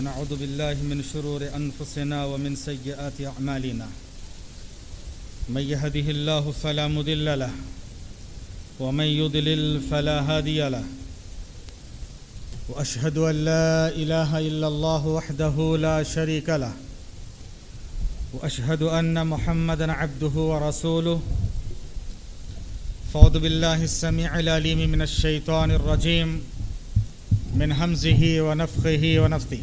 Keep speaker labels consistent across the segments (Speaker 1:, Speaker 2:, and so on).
Speaker 1: ونعوذ بالله من شرور أنفسنا ومن سيئات أعمالنا من يهده الله فلا مضل له ومن يضلل فلا هادي له وأشهد أن لا إله إلا الله وحده لا شريك له وأشهد أن محمدا عبده ورسوله فأعوذ بالله السميع العليم من الشيطان الرجيم من همزه ونفخه ونفثه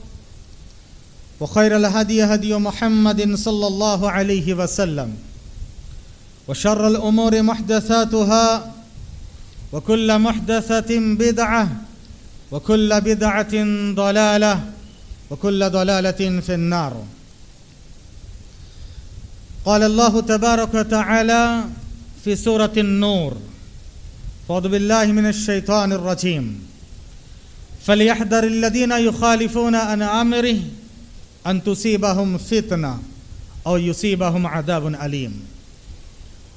Speaker 1: وخير الهدي هدي محمد صلى الله عليه وسلم وشر الأمور محدثاتها وكل محدثة بدعة وكل بدعة ضلالة وكل ضلالة في النار قال الله تبارك وتعالى في سورة النور أعوذ بالله من الشيطان الرجيم فليحذر الذين يخالفون عن أمره अनतुसीबाहम फितना और युसीबाहम अदाबन अलीम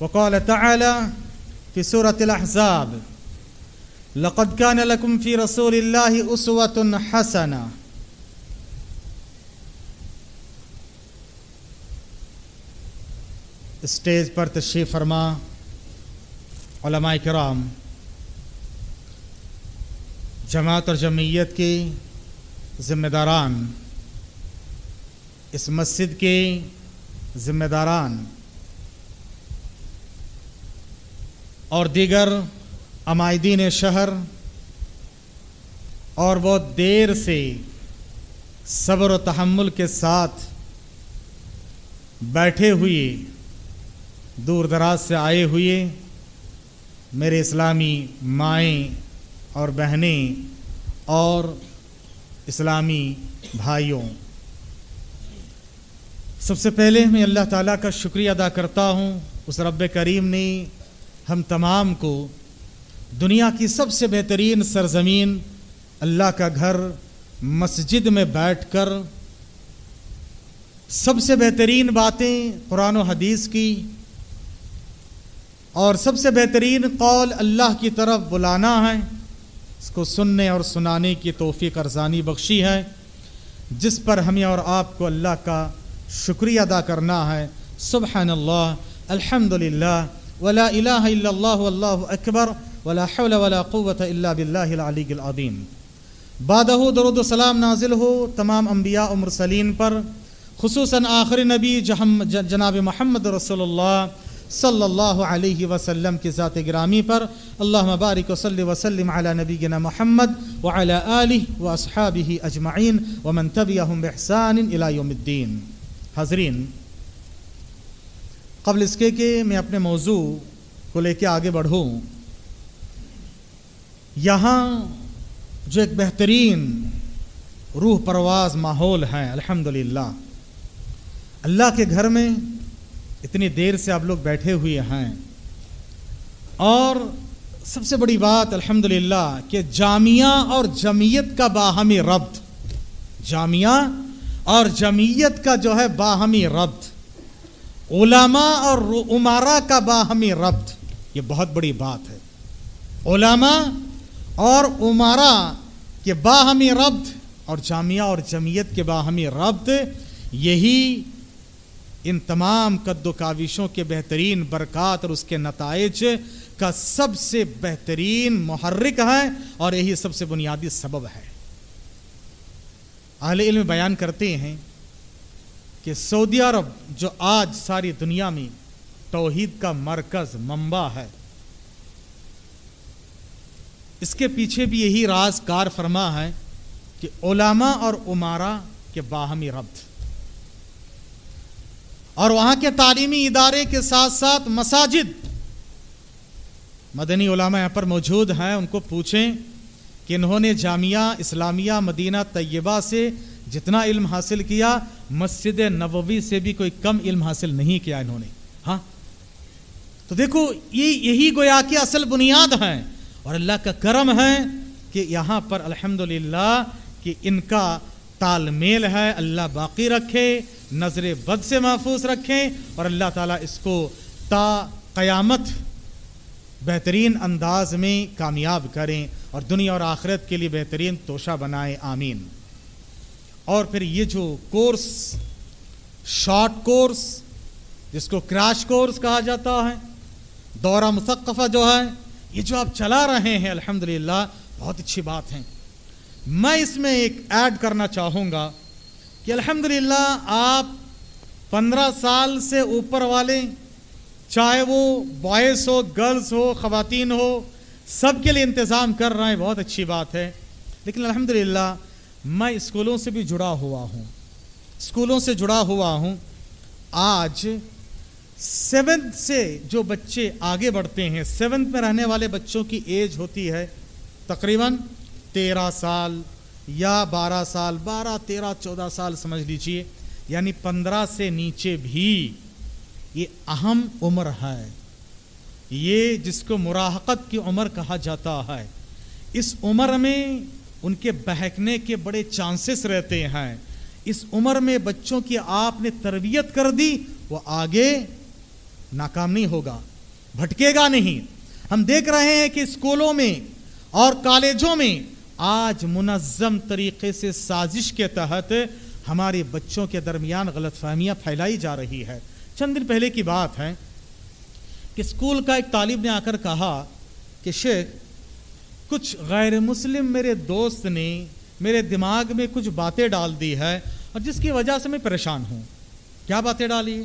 Speaker 1: वकौल तला फ़िसूरतलाहज़ाब लक़द कान लकुम फ़ी रसूल उसवतुन हसना स्टेज पर तशरीफ़ फरमा कराम जमात और जमीयत की ज़िम्मेदारान इस मस्जिद के ज़िम्मेदारान और दीगर अमायदीन शहर और बहुत देर से सब्र तहमुल के साथ बैठे हुए दूर दराज से आए हुए मेरे इस्लामी माएँ और बहनें और इस्लामी भाइयों सबसे पहले मैं अल्लाह ताला का शुक्रिया अदा करता हूँ उस रब करीम ने हम तमाम को दुनिया की सबसे बेहतरीन सरजमीन अल्लाह का घर मस्जिद में बैठ कर सबसे बेहतरीन बातें कुरान हदीस की और सबसे बेहतरीन कौल अल्लाह की तरफ बुलाना है इसको सुनने और सुनाने की तोहफ़ी अर्जानी बख्शी है जिस पर हमें और आपको अल्लाह का شکریہ ادا کرنا ہے سبحان اللہ الحمد لله ولا اله الا الله والله اكبر ولا حول ولا قوة الا بالله العلی العظيم بعدہ درود و سلام نازل ہو تمام انبیاء و مرسلین پر خصوصا آخر نبی جناب محمد رسول الله صلى الله عليه وسلم کی ذات گرامی پر اللہ مبارک و صلی وسلم علی نبی گنا محمد وعلى آلہ و اصحابہ اجمعین ومن تبیہم بحسان الى يوم الدين हाजरीन कबल इसके कि मैं अपने मौजू को लेके आगे बढ़ूँ यहाँ जो एक बेहतरीन रूह परवाज माहौल है अल्हम्दुलिल्लाह अल्लाह के घर में इतनी देर से आप लोग बैठे हुए हैं और सबसे बड़ी बात अल्हम्दुलिल्लाह कि जामिया और जमीयत का बाहमी रब्त जामिया और जमीयत का जो है बाहमी रब्त ओलामा और उमारा का बाहमी रब्त ये बहुत बड़ी बात है ओलामा और उमारा के बाहमी रब्त और जामिया और जमीयत के बाहमी रब्त यही इन तमाम कद्दो काविशों के बेहतरीन बरक़ात और उसके नतज का सबसे बेहतरीन महर्रिक है और यही सबसे बुनियादी सबब है अहल इल्म बयान करते हैं कि सऊदी अरब जो आज सारी दुनिया में तोहद का मरकज़ मंबा है इसके पीछे भी यही राज कार फरमा है कि ओलामा और उमारा के बाहमी रब्त और वहां के तालीमी इदारे के साथ साथ मसाजिद मदनी ओलामा यहां पर मौजूद हैं उनको पूछें कि इन्होंने जामिया इस्लामिया मदीना तय्यबा से जितना इल्म हासिल किया मस्जिद नबवी से भी कोई कम इल्म हासिल नहीं किया इन्होंने हाँ तो देखो ये यही गोया की असल बुनियाद हैं और अल्लाह का करम है कि यहाँ पर अल्हम्दुलिल्लाह कि इनका तालमेल है अल्लाह बाकी रखे नज़र बद से महफूज रखें और अल्लाह ताला इसको ता क़यामत बेहतरीन अंदाज में कामयाब करें और दुनिया और आखिरत के लिए बेहतरीन तोशा बनाएं आमीन और फिर ये जो कोर्स शॉर्ट कोर्स जिसको क्रैश कोर्स कहा जाता है दौरा मुसक्फा जो है ये जो आप चला रहे हैं अल्हम्दुलिल्लाह बहुत अच्छी बात है मैं इसमें एक ऐड करना चाहूँगा कि अल्हम्दुलिल्लाह आप पंद्रह साल से ऊपर वाले चाहे वो बॉयस हो गर्ल्स हो ख़वान हो सब के लिए इंतज़ाम कर रहे हैं बहुत अच्छी बात है लेकिन अल्हम्दुलिल्लाह मैं स्कूलों से भी जुड़ा हुआ हूँ स्कूलों से जुड़ा हुआ हूँ आज सेवन्थ से जो बच्चे आगे बढ़ते हैं सेवन्थ में रहने वाले बच्चों की एज होती है तकरीबन तेरह साल या बारह साल बारह तेरह चौदह साल समझ लीजिए यानी पंद्रह से नीचे भी ये अहम उम्र है ये जिसको मुराहकत की उम्र कहा जाता है इस उम्र में उनके बहकने के बड़े चांसेस रहते हैं इस उम्र में बच्चों की आपने तरबियत कर दी वो आगे नाकाम नहीं होगा भटकेगा नहीं हम देख रहे हैं कि स्कूलों में और कॉलेजों में आज मुनज़म तरीके से साजिश के तहत हमारे बच्चों के दरमियान गलतफहमियाँ फैलाई जा रही है चंद दिन पहले की बात है कि स्कूल का एक तालिब ने आकर कहा कि शेख कुछ गैर मुस्लिम मेरे दोस्त ने मेरे दिमाग में कुछ बातें डाल दी है और जिसकी वजह से मैं परेशान हूँ क्या बातें डाली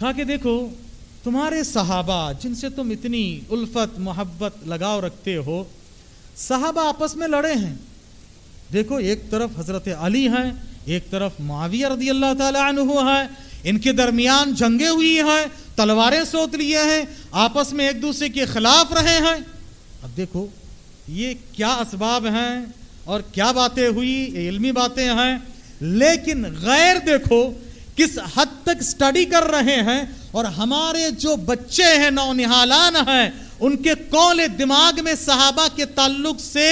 Speaker 1: कहा कि देखो तुम्हारे सहाबा जिनसे तुम इतनी उल्फत मोहब्बत लगाव रखते हो सहाबा आपस में लड़े हैं देखो एक तरफ हज़रत अली हैं एक तरफ माविया रदी अल्लाह तु है इनके दरमियान जंगे हुई हैं तलवारें सोत लिए हैं आपस में एक दूसरे के खिलाफ रहे हैं अब देखो ये क्या इसबाब हैं और क्या बातें हुई इल्मी बातें हैं लेकिन गैर देखो किस हद तक स्टडी कर रहे हैं और हमारे जो बच्चे हैं नौनिहालान हैं उनके कौले दिमाग में सहाबा के ताल्लुक से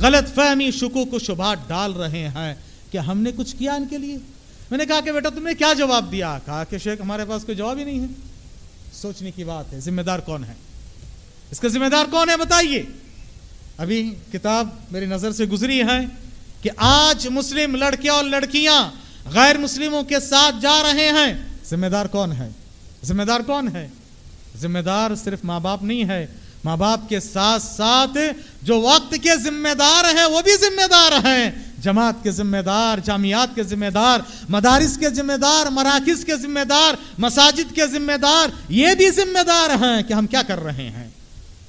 Speaker 1: गलत फहमी को शुबा डाल रहे हैं कि हमने कुछ किया इनके लिए मैंने कहा कि बेटा तुमने क्या जवाब दिया कहा कि शेख हमारे पास कोई जवाब ही नहीं है सोचने की बात है जिम्मेदार कौन है इसका जिम्मेदार कौन है बताइए अभी किताब मेरी नज़र से गुजरी है कि आज मुस्लिम लड़के और लड़कियां गैर मुस्लिमों के साथ जा रहे हैं जिम्मेदार कौन है जिम्मेदार कौन है जिम्मेदार सिर्फ माँ बाप नहीं है माँ बाप के साथ साथ जो वक्त के जिम्मेदार हैं वो भी जिम्मेदार हैं जमात के जिम्मेदार जामियात के जिम्मेदार मदारिस के जिम्मेदार मराकज़ के जिम्मेदार मसाजिद के जिम्मेदार ये भी जिम्मेदार हैं कि हम क्या कर रहे हैं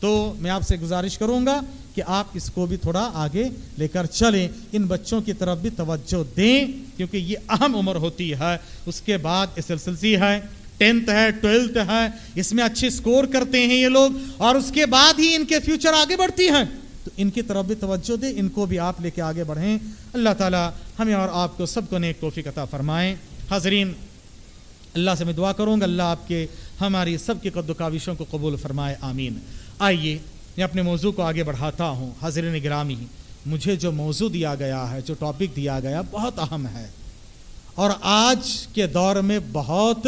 Speaker 1: तो मैं आपसे गुजारिश करूंगा कि आप इसको भी थोड़ा आगे लेकर चलें इन बच्चों की तरफ भी तवज्जो दें क्योंकि ये अहम उम्र होती है उसके बाद एस एल सी है टेंथ है ट्वेल्थ है इसमें अच्छे स्कोर करते हैं ये लोग और उसके बाद ही इनके फ्यूचर आगे बढ़ती हैं तो इनकी तरफ भी तवज्जो दें इनको भी आप लेके आगे बढ़ें अल्लाह ताला हमें और आपको सबको नेक तोफ़ी कता फ़रमाएँ हाजरीन अल्लाह से मैं दुआ करूँगा अल्लाह आपके हमारी सबकी कद्द काविशों को कबूल फ़रमाए आमीन आइए मैं अपने मौजू को आगे बढ़ाता हूँ हाजरीन ग्रामी मुझे जो मौजू दिया गया है जो टॉपिक दिया गया बहुत अहम है और आज के दौर में बहुत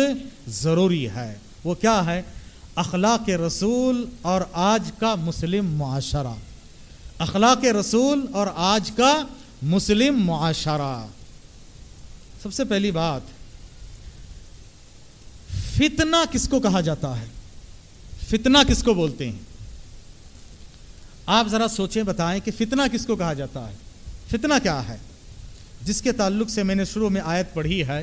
Speaker 1: ज़रूरी है वो क्या है अखलाक रसूल और आज का मुस्लिम माशरा अखलाक रसूल और आज का मुस्लिम माशरा सबसे पहली बात फितना किसको कहा जाता है फितना किसको बोलते हैं आप ज़रा सोचें बताएं कि फितना किसको कहा जाता है फितना क्या है जिसके ताल्लुक से मैंने शुरू में आयत पढ़ी है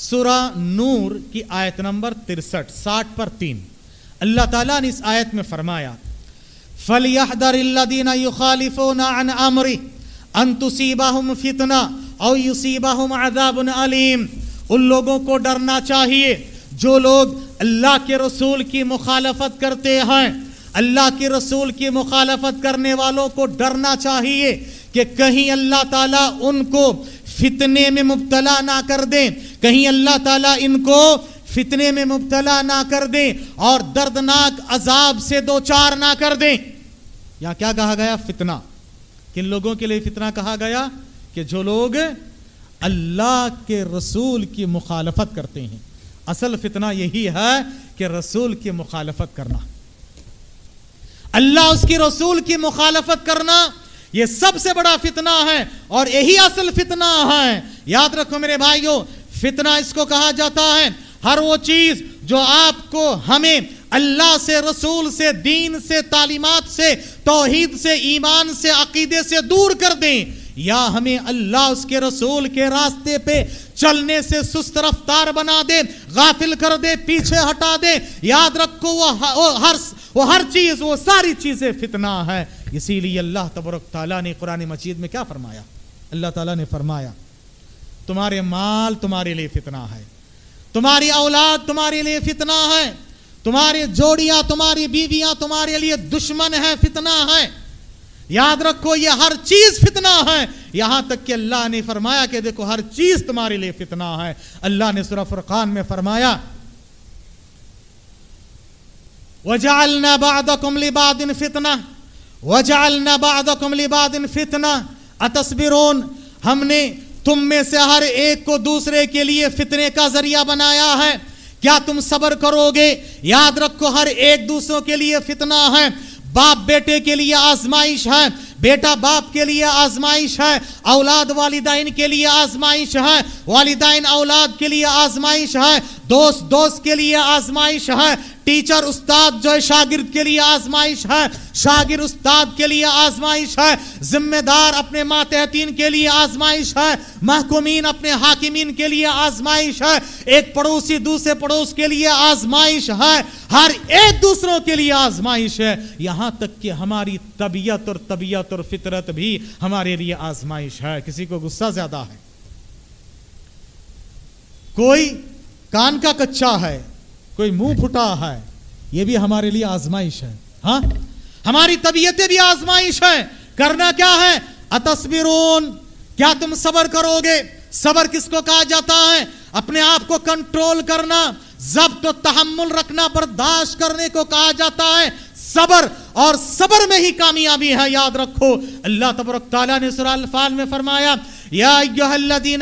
Speaker 1: सुरा नूर की आयत नंबर तिरसठ साठ पर तीन अल्लाह ताला ने इस आयत में फरमाया फलियादीन युखालिफोन अन अमरी अन तुसीबाहम फितना और युसीबाहम अदाबन अलीम उन लोगों को डरना चाहिए जो लोग अल्लाह के रसूल की मुखालफत करते हैं अल्लाह के रसूल की मुखालफत करने वालों को डरना चाहिए कि कहीं अल्लाह ताला उनको फितने में मुबतला ना कर दें कहीं अल्लाह ताला इनको फितने में मुबतला ना कर दें और दर्दनाक अजाब से दो चार ना कर दें यहाँ क्या कहा गया फितना किन लोगों के लिए फितना कहा गया कि जो लोग अल्लाह के रसूल की मुखालफत करते हैं असल फितना यही है कि रसूल की मुखालफत करना अल्लाह उसकी रसूल की मुखालफत करना ये सबसे बड़ा फितना है और यही असल फितना है याद रखो मेरे भाइयों फितना इसको कहा जाता है हर वो चीज जो आपको हमें अल्लाह से रसूल से दीन से तालीमत से तोहद से ईमान से अकीदे से दूर कर दें या हमें अल्लाह उसके रसूल के रास्ते पे चलने से सुस्त रफ्तार बना दे गाफिल कर दे पीछे हटा दे याद रखो वो हर वो हर चीज़ वो सारी चीज़ें फितना है इसीलिए अल्लाह तबरक तला ने कुरान मजीद में क्या फरमाया अल्लाह ताली ने फरमाया तुम्हारे माल तुम्हारे लिए फितना है तुम्हारी औलाद तुम्हारे लिए फितना है तुम्हारी जोड़ियां तुम्हारी बीवियां तुम्हारे लिए दुश्मन है फितना है याद रखो ये हर चीज फितना है यहां तक कि अल्लाह ने फरमाया कि देखो हर चीज तुम्हारे लिए फितना है अल्लाह ने सुरफ खान में फरमाया वजाल नबाद इन फितना वजाल नबाद इन फितना अतस्बिर हमने तुम में से हर एक को दूसरे के लिए फितने का जरिया बनाया है क्या तुम सबर करोगे याद रखो हर एक दूसरों के लिए फितना है बाप बेटे के लिए आजमाइश है बेटा बाप के लिए आजमाइश है औलाद वालिदाइन के लिए आजमाइश है वालिदाइन औलाद के लिए आजमाइश है दोस्त दोस्त के लिए आजमाइश है टीचर उस्ताद जो है शागिर्द के लिए आजमाइश है शागिर उस्ताद के लिए आजमाइश है जिम्मेदार अपने मातहतीन के लिए आजमाइश है महकुमीन अपने हाकिमीन के लिए आजमाइश है एक पड़ोसी दूसरे पड़ोस के लिए आजमाइश है हर एक दूसरों के लिए आजमाइश है यहां तक कि हमारी तबीयत और तबीयत और फितरत भी हमारे लिए आजमाइश है किसी को गुस्सा ज्यादा है कोई कान का कच्चा है कोई मुंह फुटा है ये भी हमारे लिए आजमाइश है हा? हमारी तबीयतें भी आजमाइश है करना क्या है अतस्बिरून क्या तुम सबर करोगे सबर किसको कहा जाता है अपने आप को कंट्रोल करना जब तो तहमुल रखना बर्दाश्त करने को कहा जाता है सबर और सबर में ही कामयाबी है याद रखो अल्लाह तबरक ने सुरफान में फरमाया या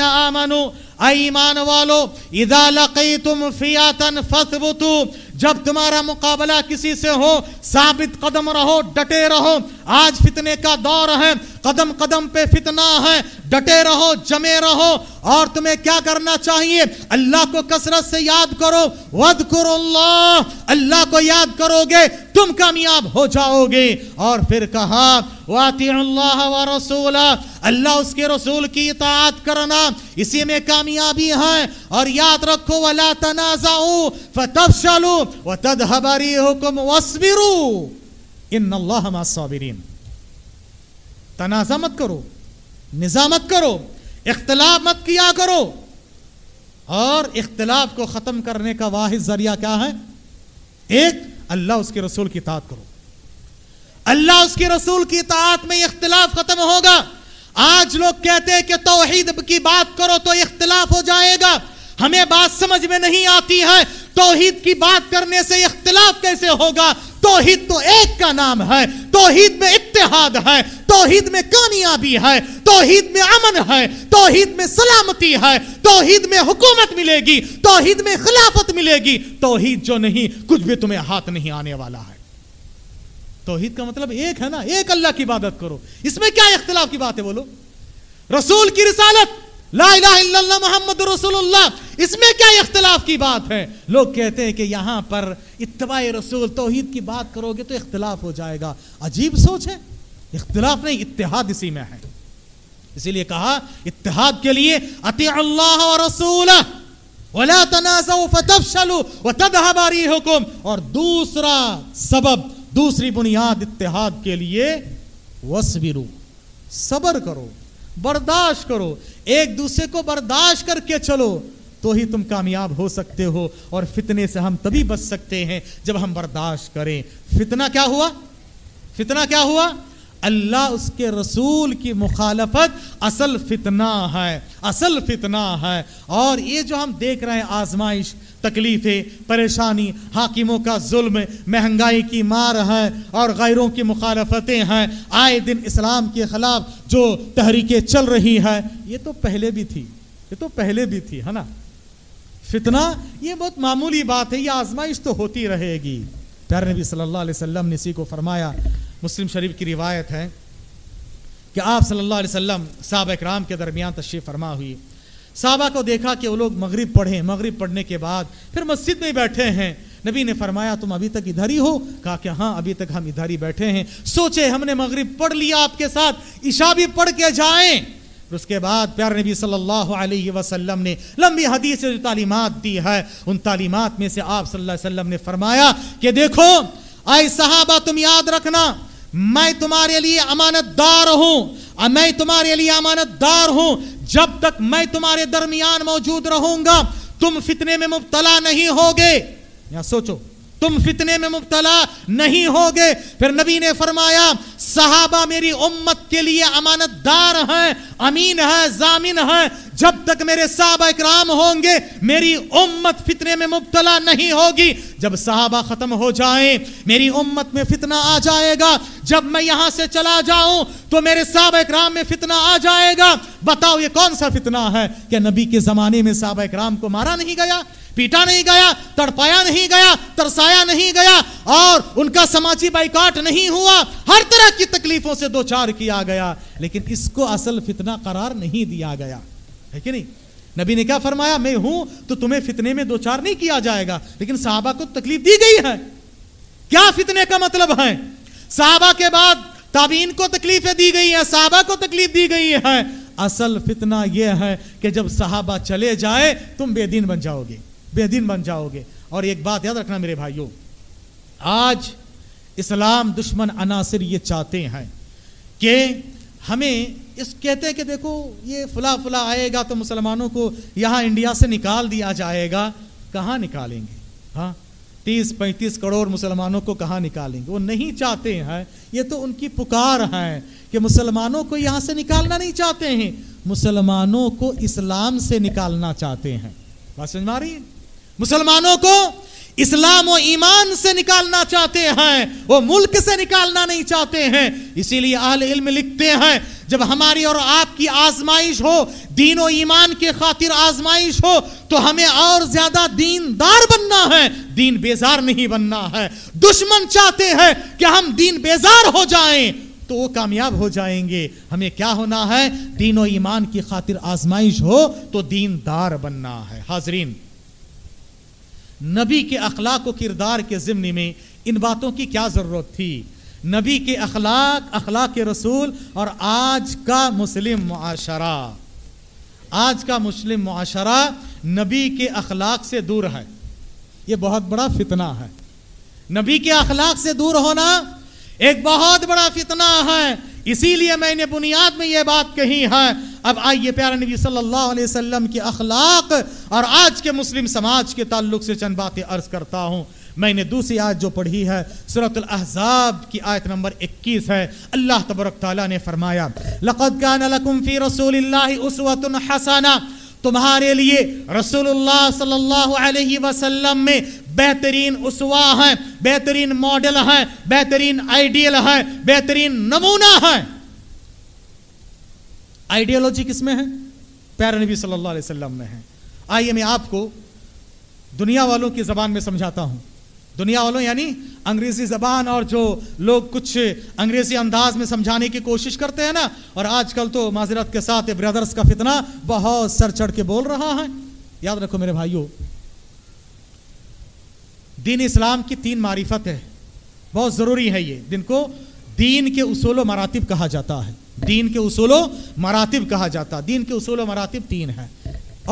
Speaker 1: आमानो ईमान वालो इदा लकई तुम फियातन फसबुतु जब तुम्हारा मुकाबला किसी से हो साबित कदम रहो डटे रहो आज फितने का दौर है कदम कदम पे फितना है डटे रहो जमे रहो और तुम्हें क्या करना चाहिए अल्लाह को कसरत से याद करो वध करो अल्लाह को याद करोगे तुम कामयाब हो जाओगे और फिर कहा अल्लाह व रसूल अल्लाह उसके रसूल की इतात करना इसी में कामयाबी है और याद रखो वला तनाजाऊ फतफशलू व तदहबरी हुकुम वस्बिरू इन अल्लाह तनाजा मत करो निजाम मत करो इख्तलाफ मत किया करो और इख्तलाफ को ख़त्म करने का वाहि जरिया क्या है एक अल्लाह उसके रसूल की तात करो अल्लाह उसके रसूल की तात में इख्तलाफ खत्म होगा आज लोग कहते हैं कि तोहहीद की बात करो तो इख्तलाफ हो जाएगा हमें बात समझ में नहीं आती है तोहहीद की बात करने से इख्तलाफ कैसे होगा तोहिद तो एक का नाम है तोहिद में इत्तेहाद है तोहिद में कामयाबी है तोहिद में अमन है तोहिद में सलामती है तोहिद में हुकूमत मिलेगी तोहिद में खिलाफत मिलेगी तोहिद जो नहीं कुछ भी तुम्हें हाथ नहीं आने वाला है तोहिद का मतलब एक है ना एक अल्लाह की इबादत करो इसमें क्या इख्तलाफ की बात है बोलो रसूल की रिसालत मोहम्मद रसूलुल्लाह इसमें क्या इख्तलाफ की बात है लोग कहते हैं कि यहां पर इतवा रसूल तोहहीद की बात करोगे तो इख्तलाफ हो जाएगा अजीब सोच है इख्तलाफ नहीं इतिहाद इसी में है इसीलिए कहा इतिहाद के लिए अति अल्लाह रसूल और दूसरा सबब दूसरी बुनियाद इतिहाद के लिए वसबिरू सबर करो बर्दाश्त करो एक दूसरे को बर्दाश्त करके चलो तो ही तुम कामयाब हो सकते हो और फितने से हम तभी बच सकते हैं जब हम बर्दाश्त करें फितना क्या हुआ फितना क्या हुआ अल्लाह उसके रसूल की मुखालफत असल फितना है असल फितना है और ये जो हम देख रहे हैं आजमाइश तकलीफ़ें परेशानी हाकिमों का जुल्म महंगाई की मार है और गैरों की मुखालफतें हैं आए दिन इस्लाम के ख़िलाफ़ जो तहरीकें चल रही हैं ये तो पहले भी थी ये तो पहले भी थी है ना फितना ये बहुत मामूली बात है ये आजमाइश तो होती रहेगी प्यार नबी सल्लल्लाहु अलैहि वसल्लम ने इसी को फरमाया मुस्लिम शरीफ की रिवायत है कि आप सल्लल्लाहु अलैहि वसल्लम साहब कराम के दरमियान तशरीफ़ फरमा हुई साहबा को देखा कि वो लोग मगरिब पढ़े मगरिब पढ़ने के बाद फिर मस्जिद में बैठे हैं नबी ने फरमाया तुम अभी तक इधर ही हो कहा कि हाँ अभी तक हम इधर ही बैठे हैं सोचे हमने मगरिब पढ़ लिया आपके साथ ईशा भी पढ़ के जाएं उसके बाद प्यार नबी सल्लल्लाहु अलैहि वसल्लम ने लंबी हदीस जो तालीमत दी है उन तालीमत में से आप सल्लल्लाहु अलैहि वसल्लम ने फरमाया कि देखो आए सहाबा तुम याद रखना मैं तुम्हारे लिए अमानतदार हूं और मैं तुम्हारे लिए अमानतदार हूं जब तक मैं तुम्हारे दरमियान मौजूद रहूंगा तुम फितने में मुबतला नहीं होगे या सोचो तुम फितने में मुबतला नहीं होगे फिर नबी ने फरमाया सहाबा मेरी उम्मत के लिए अमानतदार हैं अमीन है जामिन है जब तक मेरे साहबा इक्राम होंगे मेरी उम्मत फितने में मुबतला नहीं होगी जब साहबा खत्म हो जाए मेरी उम्मत में फितना आ जाएगा जब मैं यहां से चला जाऊं तो मेरे साहबा इक्राम में फितना आ जाएगा बताओ ये कौन सा फितना है क्या नबी के जमाने में साहबा इक्राम को मारा नहीं गया पीटा नहीं गया तड़पाया नहीं गया तरसाया नहीं गया और उनका समाजी बाइकाट नहीं हुआ हर तरह की तकलीफों से दो चार किया गया लेकिन इसको असल फितना करार नहीं दिया गया है कि नहीं नबी ने क्या फरमाया मैं हूं तो तुम्हें फितने में दो चार नहीं किया जाएगा लेकिन साहबा को तकलीफ दी गई है क्या फितने का मतलब है साहबा के बाद ताबीन को तकलीफें दी गई है साहबा को तकलीफ दी गई है असल फितना यह है कि जब साहबा चले जाए तुम बेदीन बन जाओगे बेहदीन बन जाओगे और एक बात याद रखना मेरे भाइयों आज इस्लाम दुश्मन अनासिर ये चाहते हैं कि हमें इस कहते हैं कि देखो ये फुला फुला आएगा तो मुसलमानों को यहाँ इंडिया से निकाल दिया जाएगा कहाँ निकालेंगे हाँ तीस पैंतीस करोड़ मुसलमानों को कहाँ निकालेंगे वो नहीं चाहते हैं ये तो उनकी पुकार है कि मुसलमानों को यहाँ से निकालना नहीं चाहते हैं मुसलमानों को इस्लाम से निकालना चाहते हैं बात समझ मारी है मुसलमानों को इस्लाम और ईमान से निकालना चाहते हैं वो मुल्क से निकालना नहीं चाहते हैं इसीलिए अहल इल्म लिखते हैं जब हमारी और आपकी आजमाइश हो दीन और ईमान के खातिर आजमाइश हो तो हमें और ज्यादा दीनदार बनना है दीन बेजार नहीं बनना है दुश्मन चाहते हैं कि हम दीन बेजार हो जाएं तो वो कामयाब हो जाएंगे हमें क्या होना है दीन और ईमान की खातिर आजमाइश हो तो दीनदार बनना है हाजरीन नबी के अखलाक किरदार के ज़मन में इन बातों की क्या ज़रूरत थी नबी के अखलाक अखलाक के रसूल और आज का मुस्लिम माशरा आज का मुस्लिम माशरा नबी के अखलाक से दूर है ये बहुत बड़ा फितना है नबी के अखलाक से दूर होना एक बहुत बड़ा फितना है इसीलिए मैंने बुनियाद में यह बात कही है अब आइए प्यारा नबी सल्लल्लाहु अलैहि वसल्लम के अखलाक और आज के मुस्लिम समाज के ताल्लुक से चंद बातें अर्ज करता हूँ मैंने दूसरी आयत जो पढ़ी है सूरत अहजाब की आयत नंबर 21 है अल्लाह तबरक ताला ने फरमाया लक़द कान लकुम फी रसूलिल्लाहि हसना तुम्हारे लिए रसूलुल्लाह सल्लल्लाहु अलैहि वसल्लम में बेहतरीन उसवा है बेहतरीन मॉडल है बेहतरीन आइडियल है बेहतरीन नमूना है आइडियोलॉजी किस में है प्यार नबी सल्लल्लाहु अलैहि वसल्लम में है आइए मैं आपको दुनिया वालों की ज़बान में समझाता हूँ दुनिया वालों यानी अंग्रेजी ज़बान और जो लोग कुछ अंग्रेजी अंदाज में समझाने की कोशिश करते हैं ना और आजकल तो माजरत के साथ ब्रदर्स का फितना बहुत सर चढ़ के बोल रहा है याद रखो मेरे भाइयों दीन इस्लाम की तीन मारिफत है बहुत ज़रूरी है ये दिन को दीन के उसूलो मरातब कहा जाता है दीन के उसूलो मरातब कहा जाता दीन के उसूलो मरातब तीन है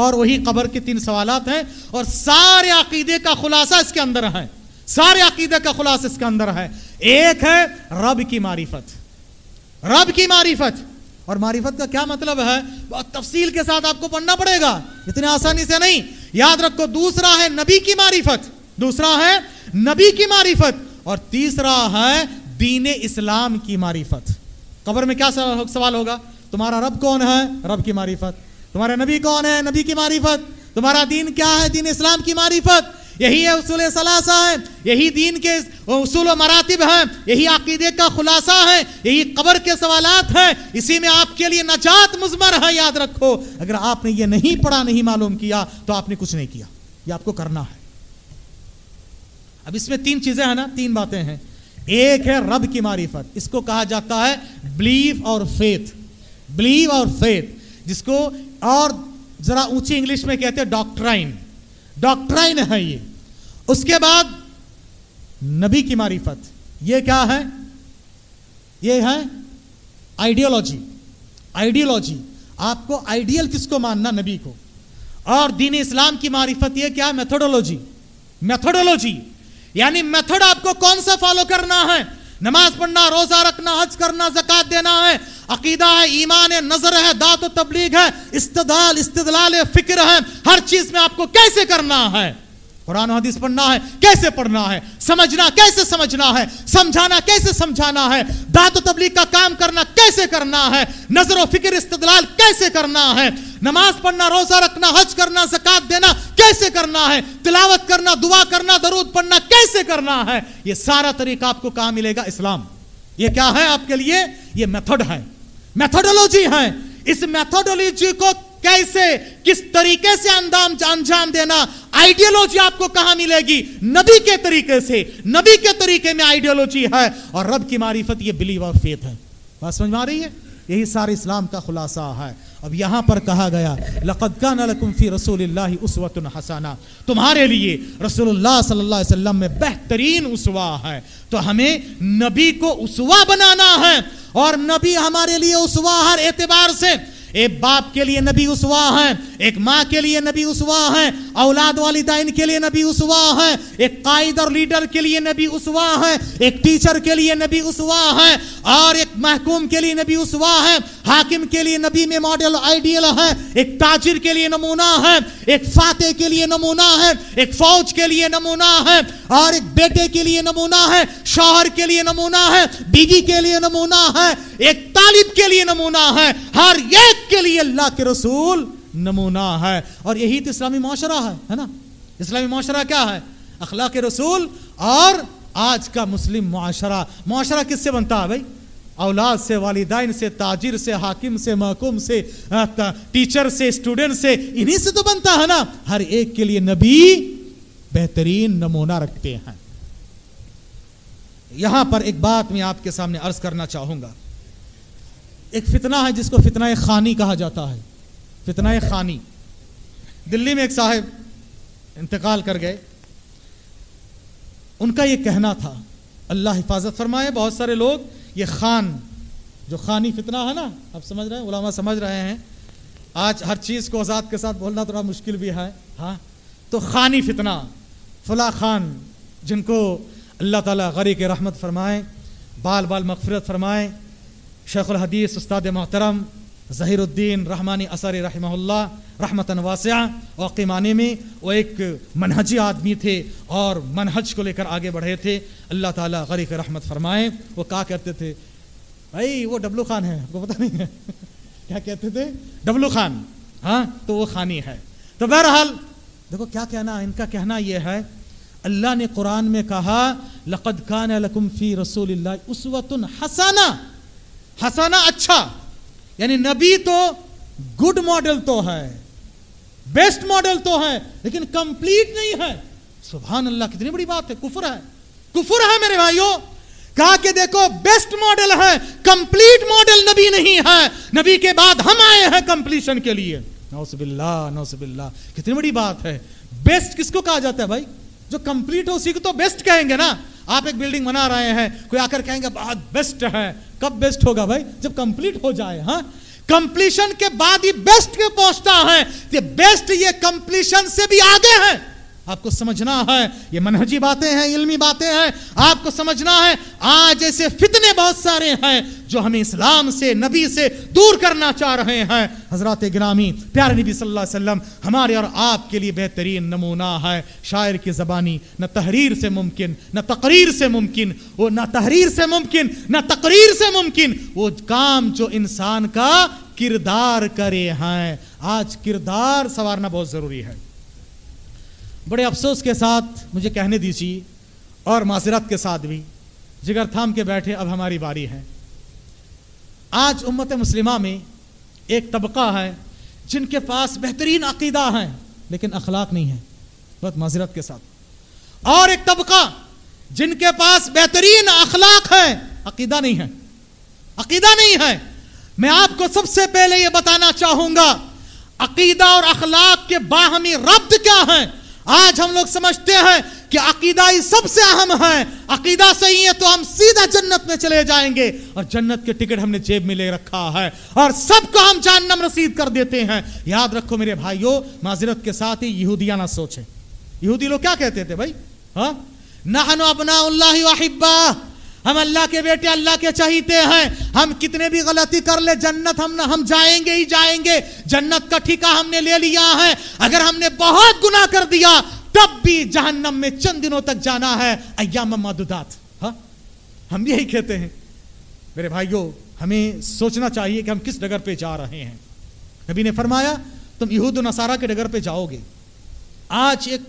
Speaker 1: और वही कबर के तीन सवाल हैं और सारे अकीदे का खुलासा इसके अंदर है सारे अकीदे का खुलासा इसके अंदर है एक है रब की मारिफत रब की मारिफत और मारिफत का क्या मतलब है बहुत तफसील के साथ आपको पढ़ना पड़ेगा इतने आसानी से नहीं याद रखो दूसरा है नबी की मारिफत दूसरा है नबी की मारिफत और तीसरा है दीन इस्लाम की मारिफत कब्र में क्या सवाल होगा तुम्हारा रब कौन है रब की मारिफत तुम्हारे नबी कौन है नबी की मारिफत तुम्हारा दीन क्या है दीन इस्लाम की मारिफत यही है उसूल सलासा है यही दीन के उसूल मरातब हैं यही अकीदे का खुलासा है यही कबर के सवालत हैं इसी में आपके लिए नजात मुजमर है याद रखो अगर आपने ये नहीं पढ़ा नहीं मालूम किया तो आपने कुछ नहीं किया ये आपको करना है अब इसमें तीन चीज़ें हैं ना तीन बातें हैं एक है रब की मारिफत इसको कहा जाता है बिलीव और फेथ बिलीव और फेथ जिसको और जरा ऊंची इंग्लिश में कहते हैं डॉक्ट्राइन डॉक्ट्राइन है ये उसके बाद नबी की मारिफत ये क्या है ये है आइडियोलॉजी आइडियोलॉजी आपको आइडियल किसको मानना नबी को और दीन इस्लाम की मारिफत ये क्या है मेथोडोलॉजी मेथोडोलॉजी यानी मेथड आपको कौन सा फॉलो करना है नमाज पढ़ना रोजा रखना हज करना जक़ात देना है अकीदा है ईमान है नजर है दात तबलीग है इस्तदाल इस्तदलाल फिक्र है हर चीज में आपको कैसे करना है कुरान हदीस पढ़ना है कैसे पढ़ना है समझना कैसे समझना है समझाना कैसे समझाना है दात तबलीग का काम करना कैसे करना है नजर व फिक्र इस्तलाल कैसे करना है नमाज पढ़ना रोजा रखना हज करना जक़ात देना कैसे करना है तिलावत करना दुआ करना दरूद पढ़ना कैसे करना है ये सारा तरीका आपको कहा मिलेगा इस्लाम ये क्या है आपके लिए ये मेथड है मेथोडोलॉजी है इस मेथोडोलॉजी को कैसे किस तरीके से अंदाम अंजाम देना आइडियोलॉजी आपको कहां मिलेगी नबी के तरीके से नबी के तरीके में आइडियोलॉजी है और रब की मारिफत ये बिलीव ऑफ फेथ है बात समझ में आ रही है यही सारे इस्लाम का खुलासा है अब यहां पर कहा गया लक़द का नलकुम्फ़ी रसोल्ला उसवत हसाना तुम्हारे लिए रसूलुल्लाह सल्लल्लाहु अलैहि वसल्लम में बेहतरीन उसवा है तो हमें नबी को उसवा बनाना है और नबी हमारे लिए उसवा हर एतबार से एक बाप के लिए नबी उसवा है एक माँ के लिए नबी उसवा है औलाद वाली दाइन के लिए नबी उसवा है एक कायद और लीडर के लिए नबी उसवा है एक टीचर के लिए नबी उसवा है और एक महकूम के लिए नबी उसवा है हाकिम के लिए नबी में मॉडल आइडियल है एक ताजिर के लिए नमूना है एक फाते के लिए नमूना है एक फौज के लिए नमूना है और एक बेटे के लिए नमूना है शौहर के लिए नमूना है बीवी के लिए नमूना है एक तालिब के लिए नमूना है हर एक के लिए अल्लाह के रसूल नमूना है और यही तो इस्लामी माशरा है है ना इस्लामी माशरा क्या है अखलाक रसूल और आज का मुस्लिम माशरा माशरा किससे बनता है भाई औलाद से वालिदाइन से ताजिर से हाकिम से महकुम से टीचर से स्टूडेंट से इन्हीं से तो बनता है ना हर एक के लिए नबी बेहतरीन नमूना रखते हैं यहां पर एक बात मैं आपके सामने अर्ज करना चाहूंगा एक फितना है जिसको फितना खानी कहा जाता है फितना खानी दिल्ली में एक साहब इंतकाल कर गए उनका यह कहना था अल्लाह हिफाजत फरमाए बहुत सारे लोग ये खान जो खानी फितना है ना आप समझ रहे हैं उलामा समझ रहे हैं आज हर चीज़ को आज़ाद के साथ बोलना थोड़ा मुश्किल भी है हाँ तो खानी फितना फला खान जिनको अल्लाह ताला गरी के रहमत फरमाए बाल बाल मकफ़रत फरमाए शेख हदीस उस्ताद मोहतरम ज़हीरुद्दीन रहमानी असर रहमल्ला रहमतन वास्या वाक़ी में वो एक मनहजी आदमी थे और मनहज को लेकर आगे बढ़े थे अल्लाह ताला गरी के रहमत फरमाए वो क्या कहते थे भाई वो डब्लू खान है आपको पता नहीं है क्या कहते थे डब्लू खान हाँ तो वो खानी है तो बहरहाल देखो क्या कहना इनका कहना यह है अल्लाह ने कुरान में कहा लकद खान लकुम फी रसूल उस हसाना हसाना अच्छा यानी नबी तो गुड मॉडल तो है बेस्ट मॉडल तो है लेकिन कंप्लीट नहीं है सुबह अल्लाह कितनी बड़ी बात है कुफर है कुफर है मेरे भाइयों कहा कि देखो बेस्ट मॉडल है कंप्लीट मॉडल नबी नहीं है नबी के बाद हम आए हैं कंप्लीशन के लिए नौसबिल्ला नौसबिल्ला कितनी बड़ी बात है बेस्ट किसको कहा जाता है भाई जो कंप्लीट हो उसी को तो बेस्ट कहेंगे ना आप एक बिल्डिंग बना रहे हैं कोई आकर कहेंगे बहुत बेस्ट है कब बेस्ट होगा भाई जब कंप्लीट हो जाए हाँ कंप्लीशन के बाद ही बेस्ट पे पहुंचता है ये बेस्ट ये कंप्लीशन से भी आगे है आपको समझना है ये मनहजी बातें हैं इल्मी बातें हैं आपको समझना है आज ऐसे फितने बहुत सारे हैं जो हमें इस्लाम से नबी से दूर करना चाह रहे हैं हजरत ग्रामी प्यारे नबी सल्लल्लाहु अलैहि वसल्लम हमारे और आपके लिए बेहतरीन नमूना है शायर की ज़बानी न तहरीर से मुमकिन न तकरीर से मुमकिन वो न तहरीर से मुमकिन न तकरीर से मुमकिन वो काम जो इंसान का किरदार करे हैं आज किरदार संवारना बहुत ज़रूरी है बड़े अफसोस के साथ मुझे कहने दीजिए और माजरत के साथ भी जिगर थाम के बैठे अब हमारी बारी है आज उम्मत मुस्लिमा में एक तबका है जिनके पास बेहतरीन अकीदा है लेकिन अखलाक नहीं है बहुत माजरत के साथ और एक तबका जिनके पास बेहतरीन अखलाक है अकीदा नहीं है अकीदा नहीं है मैं आपको सबसे पहले यह बताना चाहूंगा अकीदा और अखलाक के बाहमी रब्त क्या है आज हम लोग समझते हैं कि अकीदा ही सबसे अहम है अकीदा सही है तो हम सीधा जन्नत में चले जाएंगे और जन्नत के टिकट हमने जेब में ले रखा है और सबको हम जानम रसीद कर देते हैं याद रखो मेरे भाइयों माजरत के साथ ही यहूदिया ना सोचे यहूदी लोग क्या कहते थे भाई हाँ ना अपना वाहिब्बा हम अल्लाह के बेटे अल्लाह के चाहते हैं हम कितने भी गलती कर ले जन्नत हम हम जाएंगे ही जाएंगे जन्नत का ठीका हमने ले लिया है अगर हमने बहुत गुना कर दिया तब भी जहन्नम में चंद दिनों तक जाना है अयाम मदुदात हाँ? हम यही कहते हैं मेरे भाइयों हमें सोचना चाहिए कि हम किस डगर पे जा रहे हैं नबी ने फरमाया तुम यहूद नसारा के डगर पे जाओगे आज एक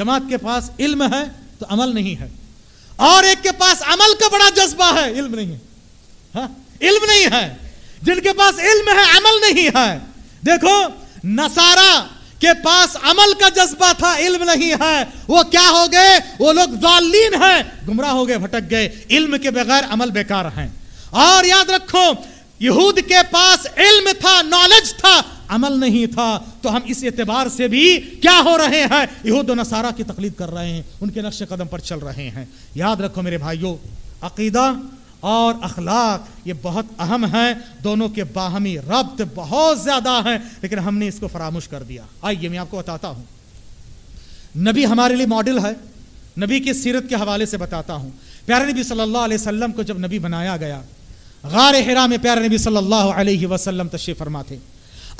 Speaker 1: जमात के पास इल्म है तो अमल नहीं है और एक के पास अमल का बड़ा जज्बा है इल्म नहीं है हा? इल्म नहीं है जिनके पास इल्म है अमल नहीं है देखो नसारा के पास अमल का जज्बा था इल्म नहीं है वो क्या हो गए वो लोग जालीन है गुमराह हो गए भटक गए इल्म के बगैर अमल बेकार हैं और याद रखो यहूद के पास इल्म था नॉलेज था अमल नहीं था तो हम इस एतबार से भी क्या हो रहे हैं यहूद नसारा की तकलीद कर रहे हैं उनके नक्श कदम पर चल रहे हैं याद रखो मेरे भाइयों अकीदा और अखलाक ये बहुत अहम हैं दोनों के बाहमी रब्त बहुत ज़्यादा हैं लेकिन हमने इसको फरामोश कर दिया आइए मैं आपको बताता हूँ नबी हमारे लिए मॉडल है नबी की सीरत के हवाले से बताता हूँ प्यारे नबी सल्लल्लाहु अलैहि वसल्लम को जब नबी बनाया गया गार हिरा में प्यारे नबी सल्लल्लाहु अलैहि वसल्लम तशरीफ़ फरमा थे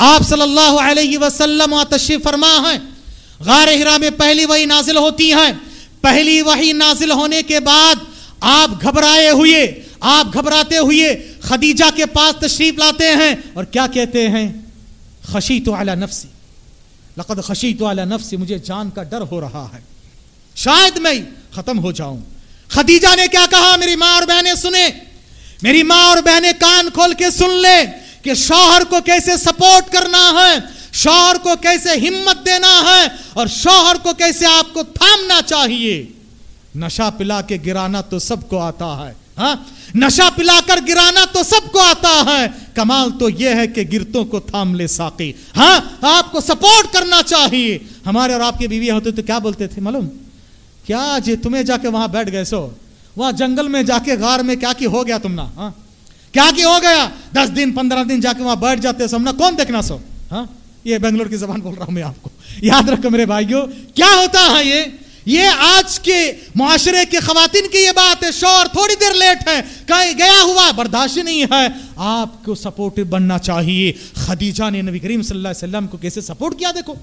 Speaker 1: आप सल्लल्लाहु अलैहि वसल्लम तशरीफ फरमा है गार हिरा में पहली वही नाजिल होती है पहली वही नाजिल होने के बाद आप घबराए हुए आप घबराते हुए खदीजा के पास तशरीफ लाते हैं और क्या कहते हैं खशी तो अला नफसी लकद खशी तो अला नफसी मुझे जान का डर हो रहा है शायद मैं खत्म हो जाऊं खदीजा ने क्या कहा मेरी माँ और बहने सुने मेरी माँ और बहने कान खोल के सुन ले कि शौहर को कैसे सपोर्ट करना है शौहर को कैसे हिम्मत देना है और शौहर को कैसे आपको थामना चाहिए नशा पिला के गिराना तो सबको आता है हा? नशा पिलाकर गिराना तो सबको आता है कमाल तो यह है कि गिरतों को थाम ले साकी हाँ आपको सपोर्ट करना चाहिए हमारे और आपके बीवी होते तो क्या बोलते थे मालूम क्या जी तुम्हें जाके वहां बैठ गए सो वहां जंगल में जाके गार में क्या की हो गया तुम ना हाँ क्या कि हो गया दस दिन पंद्रह दिन जाके वहां बैठ जाते सब ना कौन देखना सो हाँ ये बेंगलोर की जबान बोल रहा हूं मैं आपको याद रखो मेरे भाइयों क्या होता है ये ये आज के माशरे के खातिन की ये बात है शोर थोड़ी देर लेट है कहीं गया हुआ बर्दाश्त नहीं है आपको सपोर्टिव बनना चाहिए खदीजा ने नबी करीम सल्लल्लाहु अलैहि वसल्लम को कैसे सपोर्ट किया देखो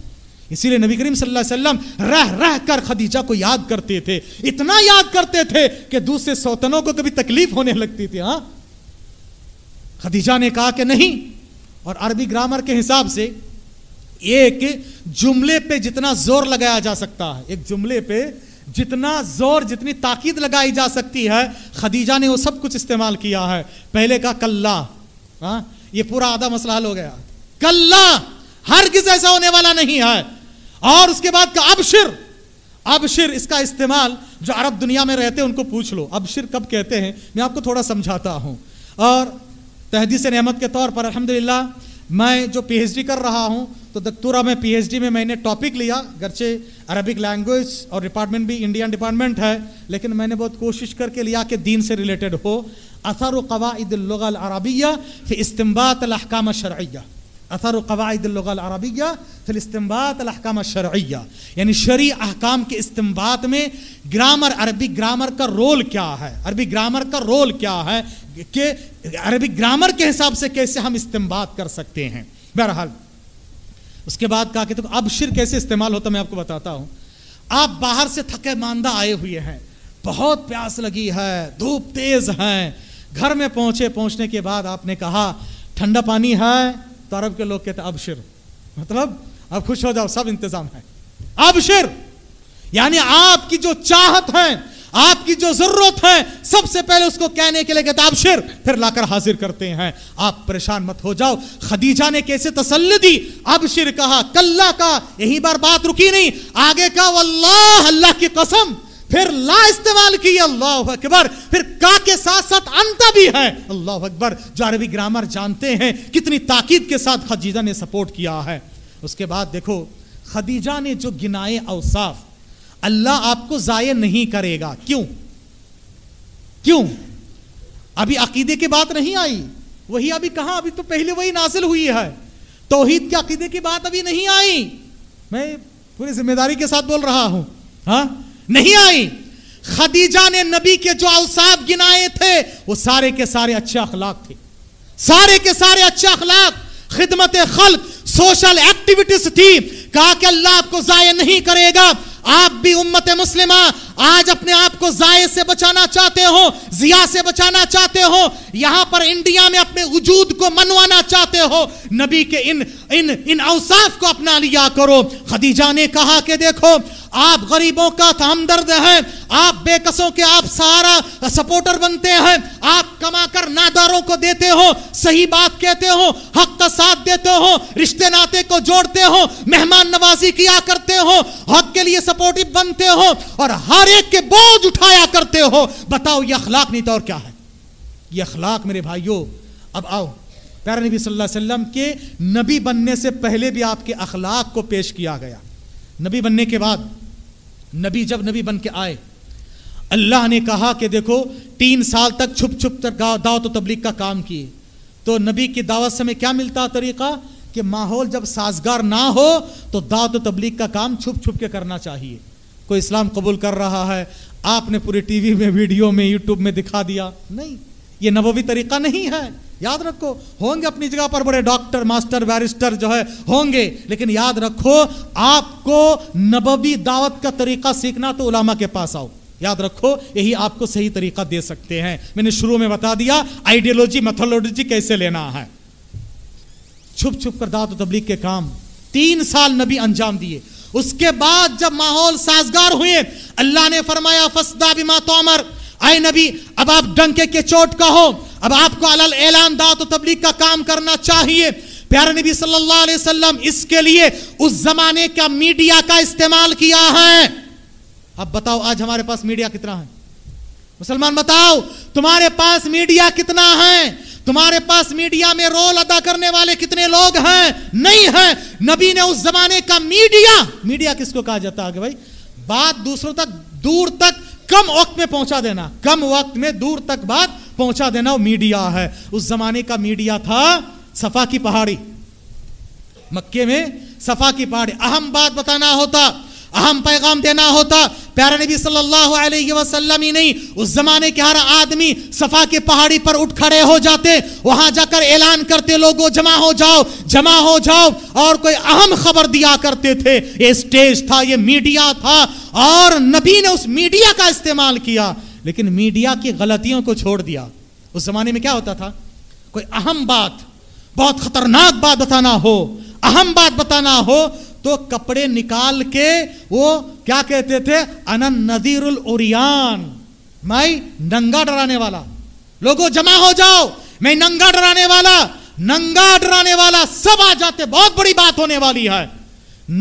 Speaker 1: इसीलिए नबी करीम सल्लल्लाहु अलैहि वसल्लम रह रह कर खदीजा को याद करते थे इतना याद करते थे कि दूसरे सौतनों को कभी तकलीफ होने लगती थी हाँ खदीजा ने कहा कि नहीं और अरबी ग्रामर के हिसाब से एक जुमले पे जितना जोर लगाया जा सकता है एक जुमले पे जितना जोर जितनी ताकीद लगाई जा सकती है खदीजा ने वो सब कुछ इस्तेमाल किया है पहले का कल्ला आ, हाँ, ये पूरा आधा मसला हल हो गया कल्ला हर किस ऐसा होने वाला नहीं है और उसके बाद का अबशिर अबशिर इसका इस्तेमाल जो अरब दुनिया में रहते हैं उनको पूछ लो अबशिर कब कहते हैं मैं आपको थोड़ा समझाता हूं और तो हदीस नहमत के तौर पर अलहमदिल्ला मैं जो पीएचडी कर रहा हूँ तो दत्तूरा में पीएचडी में मैंने टॉपिक लिया गरचे अरबिक लैंग्वेज और डिपार्टमेंट भी इंडियन डिपार्टमेंट है लेकिन मैंने बहुत कोशिश करके लिया कि दीन से रिलेटेड हो असर कवाद अरबिया फिर इस्तेमाल अहकाम शर्या असर कवायद अरबिया फिलस्तम्बात अहकाम शर्या यानी शरी अहकाम के इस्तम्बात में ग्रामर अरबी ग्रामर का रोल क्या है अरबी ग्रामर का रोल क्या है कि अरबी ग्रामर के हिसाब से कैसे हम इस्तेमाल कर सकते हैं बहरहाल उसके बाद कहा कि तो अब शिर कैसे इस्तेमाल होता मैं आपको बताता हूँ आप बाहर से थके मांदा आए हुए हैं बहुत प्यास लगी है धूप तेज है घर में पहुंचे पहुंचने के बाद आपने कहा ठंडा पानी है तो अरब के लोग कहते अब शिर मतलब अब खुश हो जाओ सब इंतजाम है अब शिर यानी आपकी जो चाहत है आपकी जो जरूरत है सबसे पहले उसको कहने के लिए कहते शेर फिर लाकर हाजिर करते हैं आप परेशान मत हो जाओ खदीजा ने कैसे तसल्ली दी अब शिर कहा कल्ला का यही बार बात रुकी नहीं आगे का वल्लाह अल्लाह की कसम फिर ला इस्तेमाल की अल्लाह अकबर फिर का के साथ साथ अंता भी है अल्लाह अकबर जो अरबी ग्रामर जानते हैं कितनी ताकीद के साथ खदीजा ने सपोर्ट किया है उसके बाद देखो खदीजा ने जो गिनाए अवसाफ अल्लाह आपको ज़ाय नहीं करेगा क्यों क्यों अभी अकीदे की बात नहीं आई वही अभी कहा अभी तो पहले वही नाजिल हुई है तोहहीद के अकीदे की बात अभी नहीं आई मैं पूरी जिम्मेदारी के साथ बोल रहा हूं हाँ नहीं आई खदीजा ने नबी के जो अवसाब गिनाए थे वो सारे के सारे अच्छे अखलाक थे सारे के सारे अच्छे अखलाक खिदमत खल सोशल एक्टिविटीज थी कहा कि अल्लाह आपको जाय नहीं करेगा आप भी उम्मत मुस्लिमा आज अपने आप को जाय से बचाना चाहते हो जिया से बचाना चाहते हो यहां पर इंडिया में अपने वजूद को मनवाना चाहते हो नबी के इन इन इन अवसाफ को अपना लिया करो खदीजा ने कहा कि देखो आप गरीबों का हमदर्द है आप बेकसों के आप सारा सपोर्टर बनते हैं आप कमाकर नादारों को देते हो सही बात कहते हो हक का साथ देते हो रिश्ते नाते को जोड़ते हो मेहमान नवाजी किया करते हो हक के लिए सपोर्टिव बनते हो और हर एक के बोझ उठाया करते हो बताओ ये अखलाक नहीं तो और क्या है ये अखलाक मेरे भाइयों अब आओ प्यारे नबी सल्लल्लाहु अलैहि वसल्लम के नबी बनने से पहले भी आपके अखलाक को पेश किया गया नबी बनने के बाद नबी जब नबी बन के आए अल्लाह ने कहा कि देखो तीन साल तक छुप छुप तक दावत तो तबलीग का काम किए तो नबी की दावत से हमें क्या मिलता तरीका कि माहौल जब साजगार ना हो तो दावत तो तबलीग का काम छुप छुप के करना चाहिए कोई इस्लाम कबूल कर रहा है आपने पूरे टीवी में वीडियो में यूट्यूब में दिखा दिया नहीं ये नबवी तरीका नहीं है याद रखो होंगे अपनी जगह पर बड़े डॉक्टर मास्टर बैरिस्टर जो है होंगे लेकिन याद रखो आपको नबवी दावत का तरीका सीखना तो उलामा के पास आओ याद रखो यही आपको सही तरीका दे सकते हैं मैंने शुरू में बता दिया आइडियोलॉजी मेथोलॉजी कैसे लेना है छुप छुप कर दावत तबलीग के काम तीन साल नबी अंजाम दिए उसके बाद जब माहौल साजगार हुए अल्लाह ने फरमाया फसदा बिमा तोमर आए नबी अब आप डंके के चोट का हो अब आपको अलल ऐलान दात तो तबलीग का काम करना चाहिए प्यारे नबी सल्लल्लाहु अलैहि वसल्लम इसके लिए उस जमाने का मीडिया का इस्तेमाल किया है अब बताओ आज हमारे पास मीडिया कितना है मुसलमान बताओ तुम्हारे पास मीडिया कितना है तुम्हारे पास मीडिया में रोल अदा करने वाले कितने लोग हैं नहीं है नबी ने उस जमाने का मीडिया मीडिया किसको कहा जाता है भाई बात दूसरों तक दूर तक कम वक्त में पहुंचा देना कम वक्त में दूर तक बात पहुंचा देना वो मीडिया है उस जमाने का मीडिया था सफा की पहाड़ी मक्के में सफा की पहाड़ी अहम बात बताना होता अहम पैगाम देना होता प्यारे नबी सल्लल्लाहु अलैहि वसल्लम ही नहीं उस जमाने के हर आदमी सफा के पहाड़ी पर उठ खड़े हो जाते वहां जाकर ऐलान करते लोगों जमा हो जाओ जमा हो जाओ और कोई अहम खबर दिया करते थे ये स्टेज था ये मीडिया था और नबी ने उस मीडिया का इस्तेमाल किया लेकिन मीडिया की गलतियों को छोड़ दिया उस जमाने में क्या होता था कोई अहम बात बहुत खतरनाक बात बताना हो अहम बात बताना हो तो कपड़े निकाल के वो क्या कहते थे अनन नदीरुल उरियान मैं नंगा डराने वाला लोगों जमा हो जाओ मैं नंगा डराने वाला नंगा डराने वाला सब आ जाते बहुत बड़ी बात होने वाली है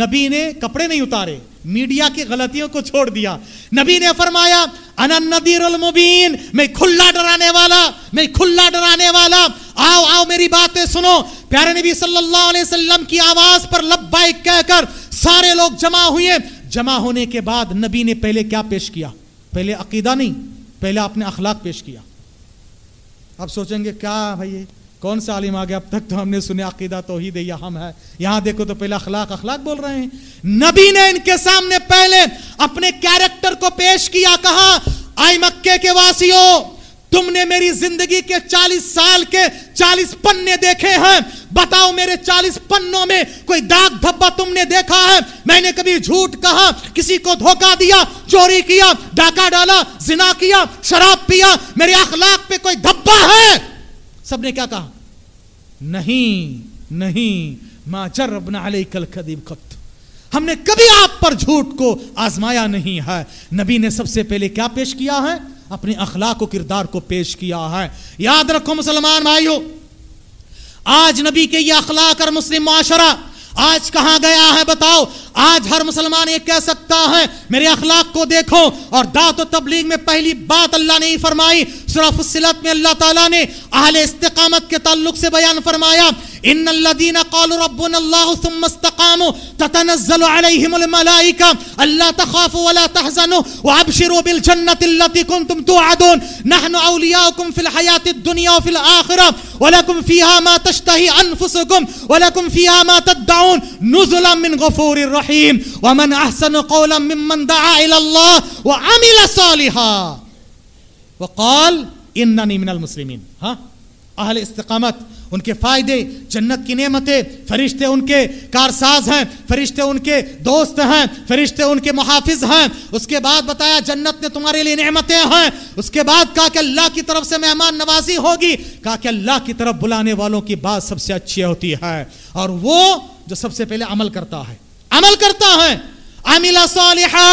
Speaker 1: नबी ने कपड़े नहीं उतारे मीडिया की गलतियों को छोड़ दिया नबी ने फरमाया अनन नदीरुल मुबीन मैं खुल्ला डराने वाला मैं खुल्ला डराने वाला आओ आओ मेरी बातें सुनो प्यारे नबी सल्लल्लाहु अलैहि वसल्लम की आवाज पर लब्बाइक कहकर सारे लोग जमा हुए जमा होने के बाद नबी ने पहले क्या पेश किया पहले अकीदा नहीं पहले आपने अखलाक पेश किया आप सोचेंगे क्या भाई कौन सा आलिम आ गया अब तक तो हमने सुने अकीदा तो ही दे या हम है यहां देखो तो पहले अखलाक अखलाक बोल रहे हैं नबी ने इनके सामने पहले अपने कैरेक्टर को पेश किया कहा आई मक्के के वासियों तुमने मेरी जिंदगी के 40 साल के 40 पन्ने देखे हैं बताओ मेरे 40 पन्नों में कोई दाग धब्बा तुमने देखा है मैंने कभी झूठ कहा किसी को धोखा दिया चोरी किया डाका डाला जिना किया शराब पिया मेरे अखलाक पे कोई धब्बा है सबने क्या कहा नहीं नहीं माँ जर्रबना अली कल खदीब खत हमने कभी आप पर झूठ को आजमाया नहीं है नबी ने सबसे पहले क्या पेश किया है अपने अखलाक किरदार को पेश किया है याद रखो मुसलमान भाइयों आज नबी के ये अखलाक और मुस्लिम माशरा आज कहां गया है बताओ आज हर मुसलमान ये कह सकता है मेरे अखलाक को देखो और दात तबलीग में पहली बात अल्लाह ने ही फरमाई सुरफुसिलत में अल्लाह ताला ने अहल इस्तकामत के ताल्लुक से बयान फरमाया إن الذين قالوا ربنا الله ثم استقاموا تتنزل عليهم الملائكة ألا تخافوا ولا تحزنوا وأبشروا بالجنة التي كنتم توعدون نحن أولياؤكم في الحياة الدنيا وفي الآخرة ولكم فيها ما تشتهي أنفسكم ولكم فيها ما تدعون نزلا من غفور رحيم ومن أحسن قولا ممن دعا إلى الله وعمل صالحا وقال إنني من المسلمين ها अहल इस्तकामत उनके फ़ायदे जन्नत की नेमतें फरिश्ते उनके कारसाज हैं फरिश्ते उनके दोस्त हैं फरिश्ते उनके मुहाफिज हैं उसके बाद बताया जन्नत में तुम्हारे लिए नेमतें हैं उसके बाद कहा कि अल्लाह की तरफ से मेहमान नवाजी होगी कहा कि अल्लाह की तरफ बुलाने वालों की बात सबसे अच्छी होती है और वो जो सबसे पहले अमल करता है अमल करता है अमिला सालिहा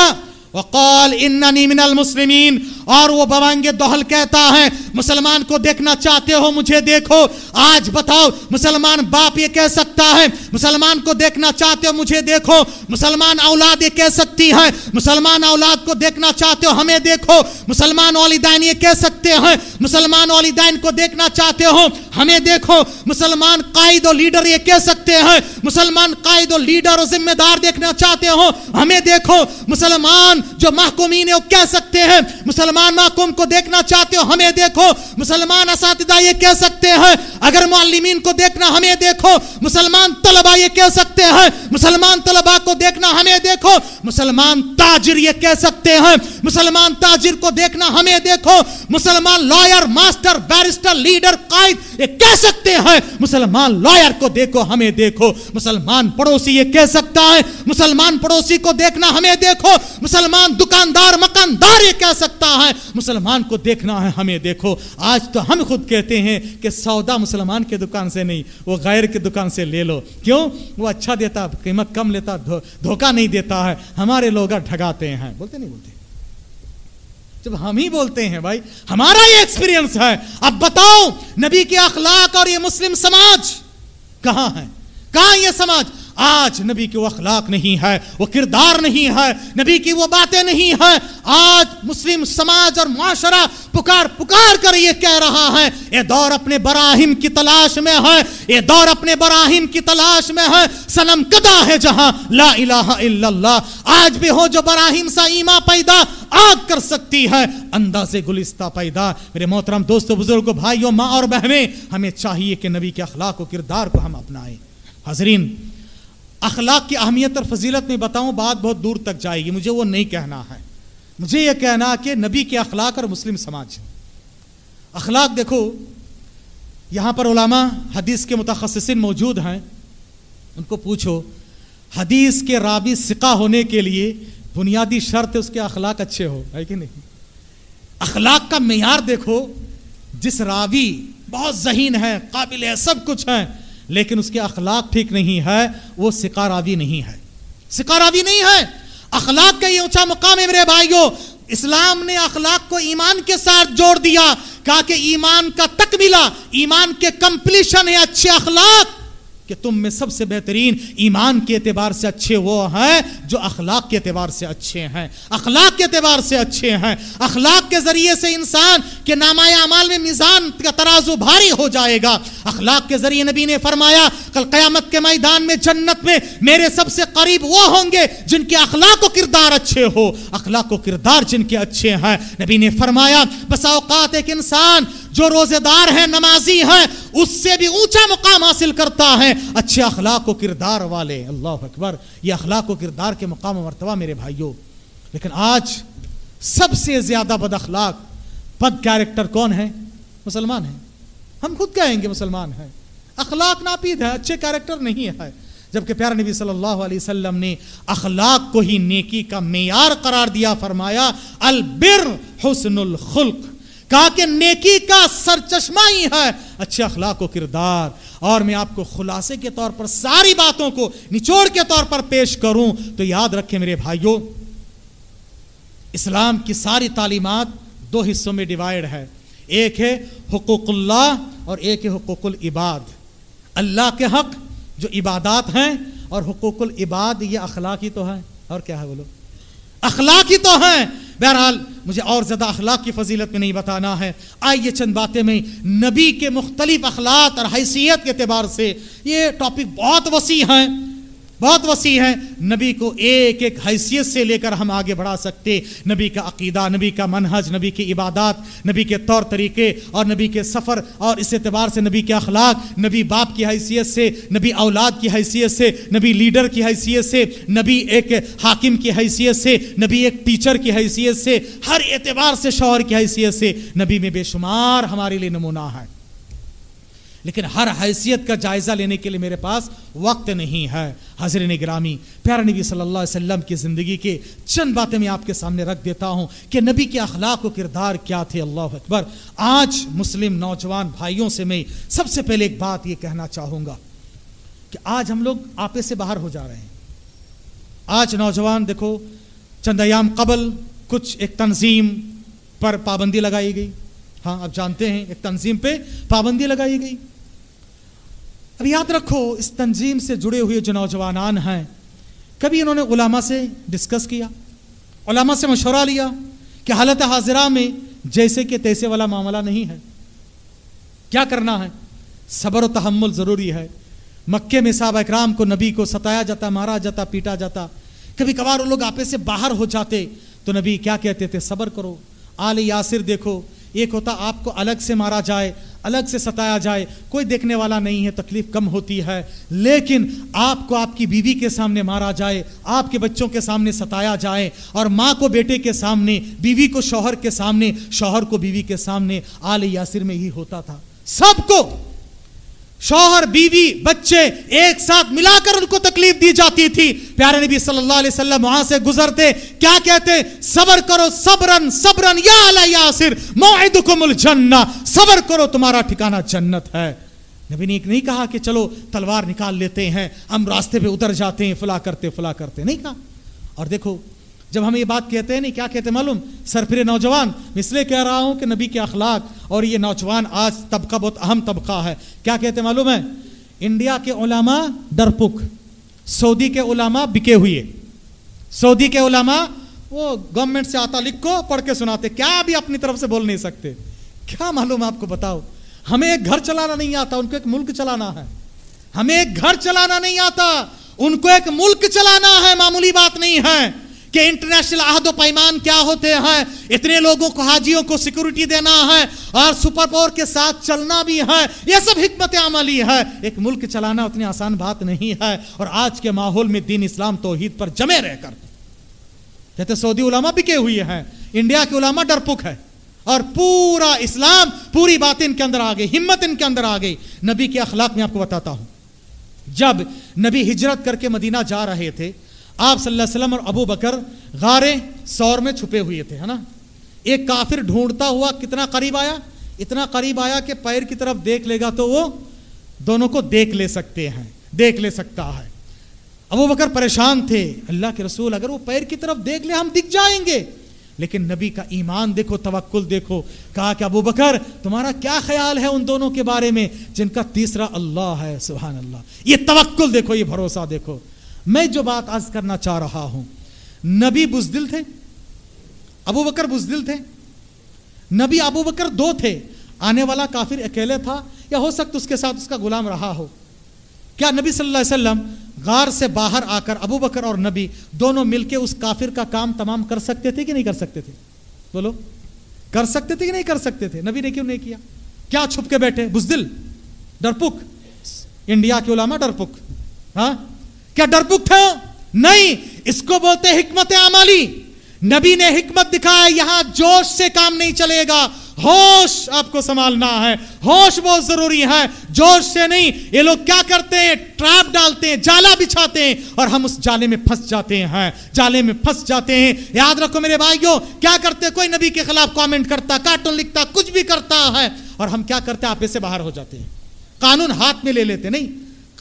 Speaker 1: वकाल इन्ननी मिनल मुस्लिमीन और वो बवांगे दोहल कहता है मुसलमान को देखना चाहते हो मुझे देखो आज बताओ मुसलमान बाप ये कह सकता है मुसलमान को देखना चाहते हो मुझे देखो मुसलमान औलाद ये कह सकती है मुसलमान औलाद को देखना चाहते हो हमें देखो मुसलमान वालिदैन ये कह सकते हैं मुसलमान वालिदैन को देखना चाहते हो हमें देखो मुसलमान कायद और लीडर ये कह सकते हैं मुसलमान कायद और लीडर और जिम्मेदार देखना चाहते हो हमें देखो मुसलमान जो माहकुमीन है वो कह सकते हैं मुसलमान महकुम को देखना चाहते हो हमें देखो मुसलमान इस ये कह सकते हैं अगर मालमीन को देखना हमें देखो मुसलमान तलबा ये कह सकते हैं मुसलमान तलबा को देखना हमें देखो मुसलमान ताजिर ये कह सकते हैं मुसलमान ताजिर को देखना हमें देखो मुसलमान लॉयर मास्टर बैरिस्टर लीडर कायद ये कह सकते हैं मुसलमान लॉयर को देखो हमें देखो मुसलमान पड़ोसी ये कह सकता है मुसलमान पड़ोसी को देखना हमें देखो मुसलमान दुकानदार मकानदार ये कह सकता है मुसलमान को देखना है हमें देखो आज तो हम खुद कहते हैं कि सौदा मुसलमान के दुकान से नहीं वो गैर के दुकान से ले लो क्यों वो अच्छा देता कीमत कम लेता धोखा नहीं देता है हमारे लोग ठगाते हैं बोलते नहीं बोलते जब हम ही बोलते हैं भाई हमारा ये एक्सपीरियंस है अब बताओ नबी के अखलाक और ये मुस्लिम समाज कहां है कहां ये समाज आज नबी के वो अखलाक नहीं है वो किरदार नहीं है नबी की वो बातें नहीं है आज मुस्लिम समाज और माशरा पुकार पुकार कर ये कह रहा है ये दौर अपने बराहिम की तलाश में है ये दौर अपने बराहिम की तलाश में है सनम कदा है जहां ला इलाहा इल्लल्लाह आज भी हो जो बराहिम सा ईमा पैदा आग कर सकती है अंदा से गुलिस्ता पैदा मेरे मोहतरम दोस्तों बुजुर्गों भाइयों माँ और बहनें हमें चाहिए कि नबी के अखलाक किरदार को हम अपनाएं हाजरीन अखलाक की अहमियत और फजीलत में बताऊँ बात बहुत दूर तक जाएगी मुझे वो नहीं कहना है मुझे ये कहना कि नबी के अखलाक और मुस्लिम समाज अखलाक देखो यहाँ पर ओलामा हदीस के मुतखसिन मौजूद हैं उनको पूछो हदीस के राबी सिका होने के लिए बुनियादी शर्त उसके अखलाक अच्छे हो है कि नहीं अखलाक का मैार देखो जिस रावी बहुत जहीन है काबिल है सब कुछ है लेकिन उसके अखलाक ठीक नहीं है वो सिकारावी नहीं है सिकारावी नहीं है अखलाक का ये ऊंचा मुकाम है मेरे भाइयों इस्लाम ने अखलाक को ईमान के साथ जोड़ दिया कहा कि ईमान का तकमीला ईमान के कंप्लीशन है अच्छे अखलाक कि तुम में सबसे बेहतरीन ईमान के अतबार से अच्छे वो हैं जो अखलाक के अतबार से अच्छे हैं अखलाक के अतबार से अच्छे हैं अखलाक के ज़रिए से इंसान के नामा अमाल में मिज़ान का तराजू भारी हो जाएगा अखलाक के ज़रिए नबी ने फरमाया कल क़यामत के मैदान में जन्नत में मेरे सबसे करीब वो होंगे जिनके अखलाक किरदार अच्छे हो अखलाक किरदार जिनके अच्छे हैं नबी ने फरमाया बसाओकात एक इंसान जो रोजेदार है नमाजी है उससे भी ऊंचा मुकाम हासिल करता है अच्छे अखलाक व किरदार वाले अल्लाह अकबर ये अखलाक व किरदार के मुकाम मरतबा मेरे भाइयों लेकिन आज सबसे ज्यादा बद अखलाक बद कैरेक्टर कौन है मुसलमान है हम खुद कहेंगे मुसलमान है अखलाक नापीद है अच्छे कैरेक्टर नहीं है जबकि प्यार नबी सल्लल्लाहु अलैहि वसल्लम ने अखलाक को ही नेकी का मेयार करार दिया फरमाया अलबिर हुसनुल खुल्क कहा कि नेकी का सर चश्मा ही है अच्छे अखलाक किरदार और मैं आपको खुलासे के तौर पर सारी बातों को निचोड़ के तौर पर पेश करूं तो याद रखें मेरे भाइयों इस्लाम की सारी तालीमत दो हिस्सों में डिवाइड है एक है हकूक़ल्ला और एक है हकूक़ुल इबाद अल्लाह के हक जो इबादात हैं और हकूक़ुल इबाद ये ही तो है और क्या है बोलो अखलाक ही तो हैं बहरहाल मुझे और ज़्यादा अखलाक की फजीलत में नहीं बताना है आइए चंद बातें में नबी के मुख्तलिफ अखलात और हैसियत के अतबार से ये टॉपिक बहुत वसी हैं बहुत वसी है नबी को एक एक हैसियत से लेकर हम आगे बढ़ा सकते नबी का अकीदा नबी का मनहज नबी की इबादत नबी के तौर तरीके और नबी के सफ़र और इस एतबार से नबी के अखलाक नबी बाप की हैसियत से नबी औलाद की हैसियत से नबी लीडर की हैसियत से नबी एक हाकिम की हैसियत से नबी एक टीचर की हैसियत से हर एतबार से शौहर की हैसियत से नबी में बेशुमार हमारे लिए नमूना है लेकिन हर हैसियत का जायज़ा लेने के लिए मेरे पास वक्त नहीं है हाजिर निगरामी प्यारे नबी सल्लल्लाहु अलैहि वसल्लम की ज़िंदगी के चंद बातें मैं आपके सामने रख देता हूं कि नबी के अखलाक व किरदार क्या थे अल्लाह अकबर आज मुस्लिम नौजवान भाइयों से मैं सबसे पहले एक बात यह कहना चाहूंगा कि आज हम लोग आपे से बाहर हो जा रहे हैं आज नौजवान देखो चंदयाम कबल कुछ एक तंजीम पर पाबंदी लगाई गई हाँ आप जानते हैं एक तंजीम पे पाबंदी लगाई गई अब याद रखो इस तंजीम से जुड़े हुए जो नौजवान हैं कभी इन्होंने उलामा से डिस्कस किया उलामा से मशवरा लिया कि हालत हाजिरा में जैसे के तैसे वाला मामला नहीं है क्या करना है सबर तहमुल ज़रूरी है मक्के में साहब इकराम को नबी को सताया जाता मारा जाता पीटा जाता कभी कभार वो लोग आपे से बाहर हो जाते तो नबी क्या कहते थे सबर करो आल यासिर देखो एक होता आपको अलग से मारा जाए अलग से सताया जाए कोई देखने वाला नहीं है तकलीफ कम होती है लेकिन आपको आपकी बीवी के सामने मारा जाए आपके बच्चों के सामने सताया जाए और माँ को बेटे के सामने बीवी को शौहर के सामने शौहर को बीवी के सामने आल यासिर में ही होता था सबको शोहर बीवी बच्चे एक साथ मिलाकर उनको तकलीफ दी जाती थी प्यारे नबी सल्लल्लाहु अलैहि वसल्लम वहां से गुजरते क्या कहते सबर करो सबरन सबरन या अला यासिर जन्ना सबर करो तुम्हारा ठिकाना जन्नत है नबी ने नहीं कहा कि चलो तलवार निकाल लेते हैं हम रास्ते पे उतर जाते हैं फला करते फला करते नहीं कहा और देखो जब हम ये बात कहते हैं नहीं क्या कहते मालूम सरफिर नौजवान मैं इसलिए कह रहा हूँ कि नबी के अखलाक और ये नौजवान आज तबका बहुत अहम तबका है क्या कहते मालूम है इंडिया के ओलामा डरपुक सऊदी के ओलामा बिके हुए सऊदी के ओलामा वो गवर्नमेंट से आता लिख को पढ़ के सुनाते क्या अभी अपनी तरफ से बोल नहीं सकते क्या मालूम आपको बताओ हमें एक घर चलाना नहीं आता उनको एक मुल्क चलाना है हमें एक घर चलाना नहीं आता उनको एक मुल्क चलाना है मामूली बात नहीं है कि इंटरनेशनल आहदो पैमान क्या होते हैं इतने लोगों को हाजियों को सिक्योरिटी देना है और सुपर पावर के साथ चलना भी है यह सब हिकमत अमली है एक मुल्क चलाना उतनी आसान बात नहीं है और आज के माहौल में दीन इस्लाम तोहहीद पर जमे रहकर कहते सऊदी उलामा बिके हुए हैं इंडिया के उलामा डरपुक है और पूरा इस्लाम पूरी बात इनके अंदर आ गई हिम्मत इनके अंदर आ गई नबी के अखलाक में आपको बताता हूं जब नबी हिजरत करके मदीना जा रहे थे आप सल्लल्लाहु अलैहि वसल्लम और अबू बकर गारे सौर में छुपे हुए थे है ना एक काफिर ढूंढता हुआ कितना करीब आया इतना करीब आया कि पैर की तरफ देख लेगा तो वो दोनों को देख ले सकते हैं देख ले सकता है अबू बकर परेशान थे अल्लाह के रसूल अगर वो पैर की तरफ देख ले हम दिख जाएंगे लेकिन नबी का ईमान देखो तवक्ल देखो कहा कि अबू बकर तुम्हारा क्या ख्याल है उन दोनों के बारे में जिनका तीसरा अल्लाह है सुबह अल्लाह ये तवक्ल देखो ये भरोसा देखो मैं जो बात आज करना चाह रहा हूं नबी बुजदिल थे अबू बकर बुजदिल थे नबी अबू बकर दो थे आने वाला काफिर अकेले था या हो सकता उसके साथ उसका गुलाम रहा हो क्या नबी सल्लल्लाहु अलैहि वसल्लम गार से बाहर आकर अबू बकर और नबी दोनों मिलके उस काफिर का काम तमाम कर सकते थे कि नहीं कर सकते थे बोलो कर सकते थे कि नहीं कर सकते थे नबी ने क्यों नहीं किया क्या छुप के बैठे बुजदिल डरपुक इंडिया के उलामा डरपुक हाँ क्या डरपुक था नहीं इसको बोलते हिकमत आमाली नबी ने हिकमत दिखाया यहां जोश से काम नहीं चलेगा होश आपको संभालना है होश बहुत जरूरी है जोश से नहीं ये लोग क्या करते हैं ट्रैप डालते हैं जाला बिछाते हैं और हम उस जाले में फंस जाते हैं जाले में फंस जाते हैं याद रखो मेरे भाइयों क्या करते कोई नबी के खिलाफ कमेंट करता कार्टून लिखता कुछ भी करता है और हम क्या करते हैं आपे से बाहर हो जाते हैं कानून हाथ में ले लेते नहीं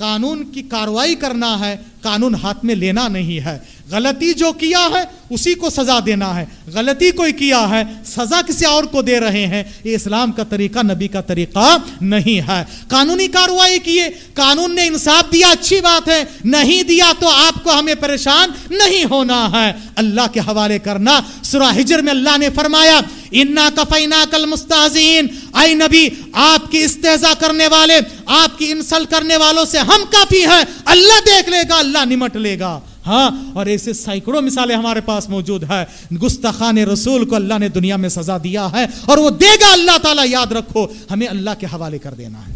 Speaker 1: कानून की कार्रवाई करना है कानून हाथ में लेना नहीं है गलती जो किया है उसी को सजा देना है गलती कोई किया है सजा किसी और को दे रहे हैं ये इस्लाम का तरीका नबी का तरीका नहीं है कानूनी कार्रवाई किए कानून ने इंसाफ दिया अच्छी बात है नहीं दिया तो आपको हमें परेशान नहीं होना है अल्लाह के हवाले करना सुरा हिजर में अल्लाह ने फरमाया इन्ना कफैना कल मुस्ताजीन आई नबी आपकी इस्तेजा करने वाले आपकी इंसल्ट करने वालों से हम काफी हैं अल्लाह देख लेगा अल्लाह निमट लेगा हाँ और ऐसे सैकड़ों मिसालें हमारे पास मौजूद है गुस्ताखान रसूल को अल्लाह ने दुनिया में सजा दिया है और वो देगा अल्लाह ताला याद रखो हमें अल्लाह के हवाले कर देना है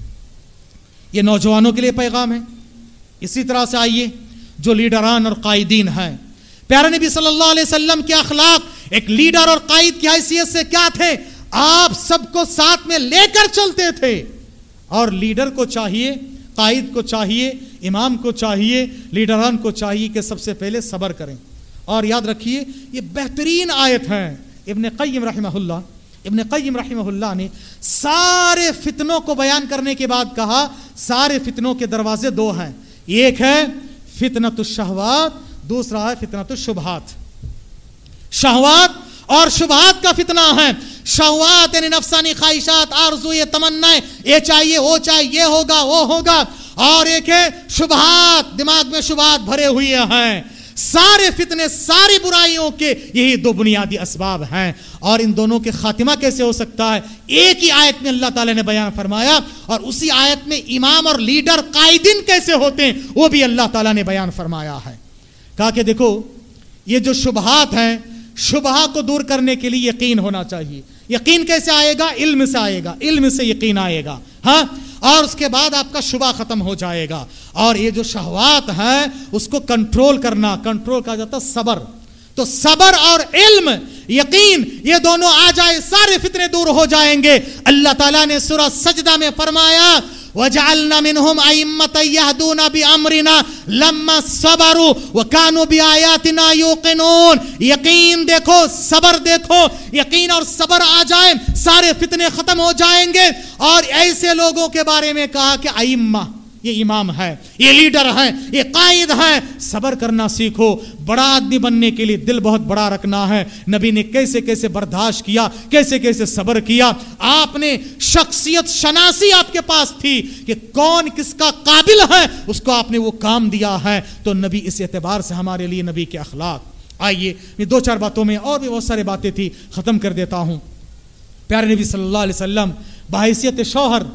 Speaker 1: ये नौजवानों के लिए पैगाम है इसी तरह से आइए जो लीडरान और कायदीन है प्यारे नबी सल्लल्लाहु अलैहि वसल्लम के अखलाक एक लीडर और कायद की हैसियत से क्या थे आप सबको साथ में लेकर चलते थे और लीडर को चाहिए कायद को चाहिए इमाम को चाहिए लीडरान को चाहिए कि सबसे पहले सब्र करें और याद रखिए ये बेहतरीन आयत हैं इबन कईम रहमहुल्ला इबन कईम रहमहुल्ला ने सारे फितनों को बयान करने के बाद कहा सारे फितनों के दरवाजे दो हैं एक है शहवात दूसरा है शुभात शहवात और शुभात का फितना है शहवात यानी नफसानी ख्वाहिशात आरजू ये तमन्नाएं ये चाहिए वो चाहिए ये होगा वो होगा और एक है शुभात दिमाग में शुभात भरे हुए हैं सारे फितने सारी बुराइयों के यही दो बुनियादी इसबाब हैं और इन दोनों के खात्मा कैसे हो सकता है एक ही आयत में अल्लाह ताला ने बयान फरमाया और उसी आयत में इमाम और लीडर कायदिन कैसे होते हैं वो भी अल्लाह ताला ने बयान फरमाया है कहा कि देखो ये जो शुबहात हैं शुबहा को दूर करने के लिए यकीन होना चाहिए यकीन कैसे आएगा इल्म से आएगा इल्म से यकीन आएगा हाँ और उसके बाद आपका शुबा खत्म हो जाएगा और ये जो शहवात है उसको कंट्रोल करना कंट्रोल कहा जाता सबर तो सबर और इल्म यकीन ये दोनों आ जाए सारे फितने दूर हो जाएंगे अल्लाह ताला ने सूरह सजदा में फरमाया वजालना मिनहुम अइम्मत यहदून बि अमरिना लम्मा सबरु व कानू बि आयातिना यूकिनून यकीन देखो सबर देखो यकीन और सबर आ जाए सारे फितने ख़त्म हो जाएंगे और ऐसे लोगों के बारे में कहा कि अइम्मा ये इमाम है ये लीडर है ये कायद है सबर करना सीखो बड़ा आदमी बनने के लिए दिल बहुत बड़ा रखना है नबी ने कैसे कैसे बर्दाश्त किया कैसे कैसे सबर किया आपने शख्सियत शनासी आपके पास थी कि कौन किसका काबिल है उसको आपने वो काम दिया है तो नबी इस एतबार से हमारे लिए नबी के अखलाक आइए मैं दो चार बातों में और भी बहुत सारी बातें थी ख़त्म कर देता हूँ प्यारे नबी सल्लल्लाहु अलैहि वसल्लम बाहसियत शौहर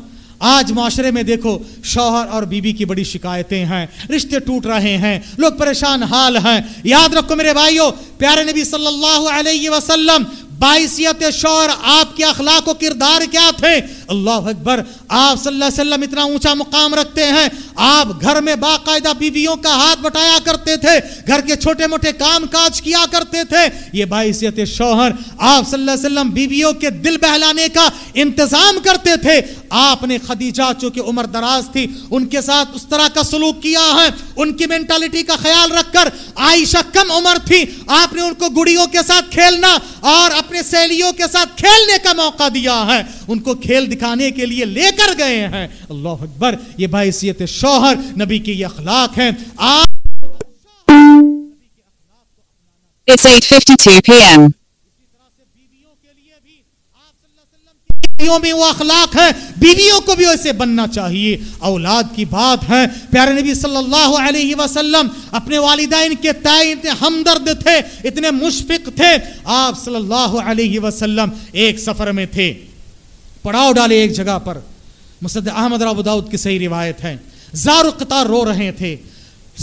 Speaker 1: आज माशरे में देखो शौहर और बीबी की बड़ी शिकायतें हैं रिश्ते टूट रहे हैं लोग परेशान हाल हैं याद रखो मेरे भाइयों प्यारे नबी सल्लल्लाहु अलैहि वसल्लम बाइसियत शोर आपके अखलाक व किरदार क्या थे अल्लाह अकबर आप सल्लल्लाहु अलैहि वसल्लम इतना ऊंचा मुकाम रखते हैं आप घर में बाकायदा बीवियों का हाथ बटाया करते थे घर के छोटे मोटे काम काज किया करते थे ये बाइसियत शोहर आप सल्लल्लाहु अलैहि वसल्लम बीवियों के दिल बहलाने का इंतज़ाम करते थे आपने खदीजा चूँकि उम्र दराज थी उनके साथ उस तरह का सलूक किया है उनकी मेंटालिटी का ख्याल रखकर आयशा कम उम्र थी आपने उनको गुड़ियों के साथ खेलना और अपने अपने सहेलियों के साथ खेलने का मौका दिया है उनको खेल दिखाने के लिए लेकर गए हैं अल्लाह अकबर ये बासीत शोहर नबी के ये अखलाक है आप It's 8:52 p.m. बेटियों में वो अखलाक है बीवियों को भी वैसे बनना चाहिए औलाद की बात है प्यारे नबी सल्लल्लाहु अलैहि वसल्लम अपने वालदाइन के ताए इतने हमदर्द थे इतने मुशफिक थे आप सल्लल्लाहु अलैहि वसल्लम एक सफ़र में थे पड़ाव डाले एक जगह पर मुसद अहमद राबूदाऊद की सही रिवायत है जार कतार रो रहे थे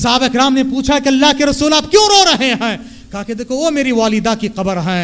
Speaker 1: साहब राम ने पूछा कि अल्लाह के रसूल आप क्यों रो रहे हैं कहा कि देखो वो मेरी वालिदा की कबर है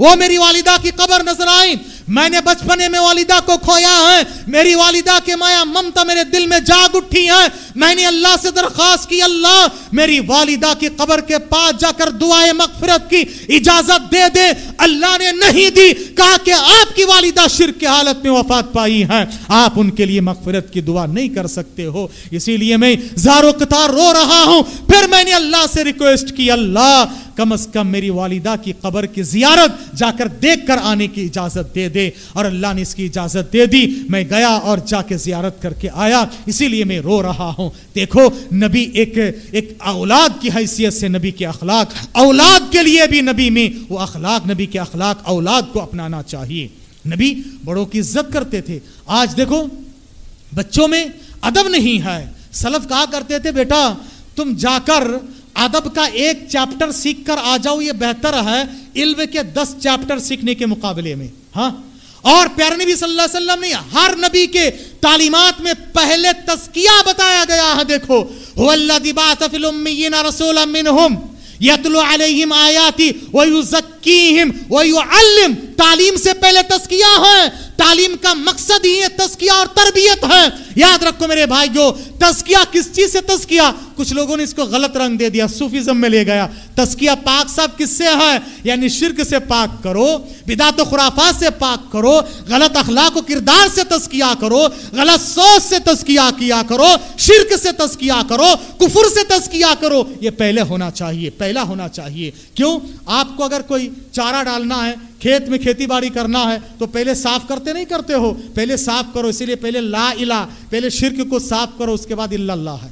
Speaker 1: वो मेरी वालिदा की कबर नजर आई मैंने बचपने में वालिदा को खोया है मेरी वालिदा के माया ममता मेरे दिल में जाग उठी है मैंने अल्लाह से दरख्वास्त की अल्लाह मेरी वालिदा की कबर के पास जाकर दुआए मगफरत की इजाजत दे दे अल्लाह ने नहीं दी कहा कि आपकी वालिदा शिर की हालत में वफात पाई है आप उनके लिए मगफरत की दुआ नहीं कर सकते हो इसीलिए मैं जारो कतार रो रहा हूं फिर मैंने अल्लाह से रिक्वेस्ट की अल्लाह कम अज कम मेरी वालिदा की कबर की जियारत जाकर देख कर आने की इजाजत दे दे और अल्लाह ने इसकी इजाज़त दे दी मैं गया और जाके ज़ियारत करके आया इसीलिए मैं रो रहा हूं देखो नबी एक एक औलाद की हैसियत से नबी के अखलाक औलाद के लिए भी नबी में वो अखलाक नबी के अखलाक औलाद को अपनाना चाहिए नबी बड़ों की इज्जत करते थे आज देखो बच्चों में अदब नहीं है सलफ कहा करते थे बेटा तुम जाकर अदब का एक चैप्टर सीख कर आ जाओ ये बेहतर है इल्म के दस चैप्टर सीखने के मुकाबले में हाँ और प्यारे नबी सल्लल्लाहु अलैहि वसल्लम ने हर नबी के तालीमात में पहले तस्किया बताया गया है देखो तालीम से पहले तस्किया है तालीम का मकसद ही तस्किया और तरबियत है याद रखो मेरे भाइयों तस्किया किस चीज से तस्किया कुछ लोगों ने इसको गलत रंग दे दिया सूफिज्म में ले गया तस्किया पाक साहब किससे है यानी शिरक से पाक करो बिदात खुराफा से पाक करो गलत अखलाक किरदार से तस्किया करो गलत सोच से तस्किया किया करो शिरक से तस्किया करो कुफुर से तस्किया करो ये पहले होना चाहिए पहला होना चाहिए क्यों आपको अगर कोई चारा डालना है खेत में खेती बाड़ी करना है तो पहले साफ करते नहीं करते हो पहले साफ करो इसीलिए पहले ला इला पहले शिरक को साफ करो उसके उसके बाद इल्ला है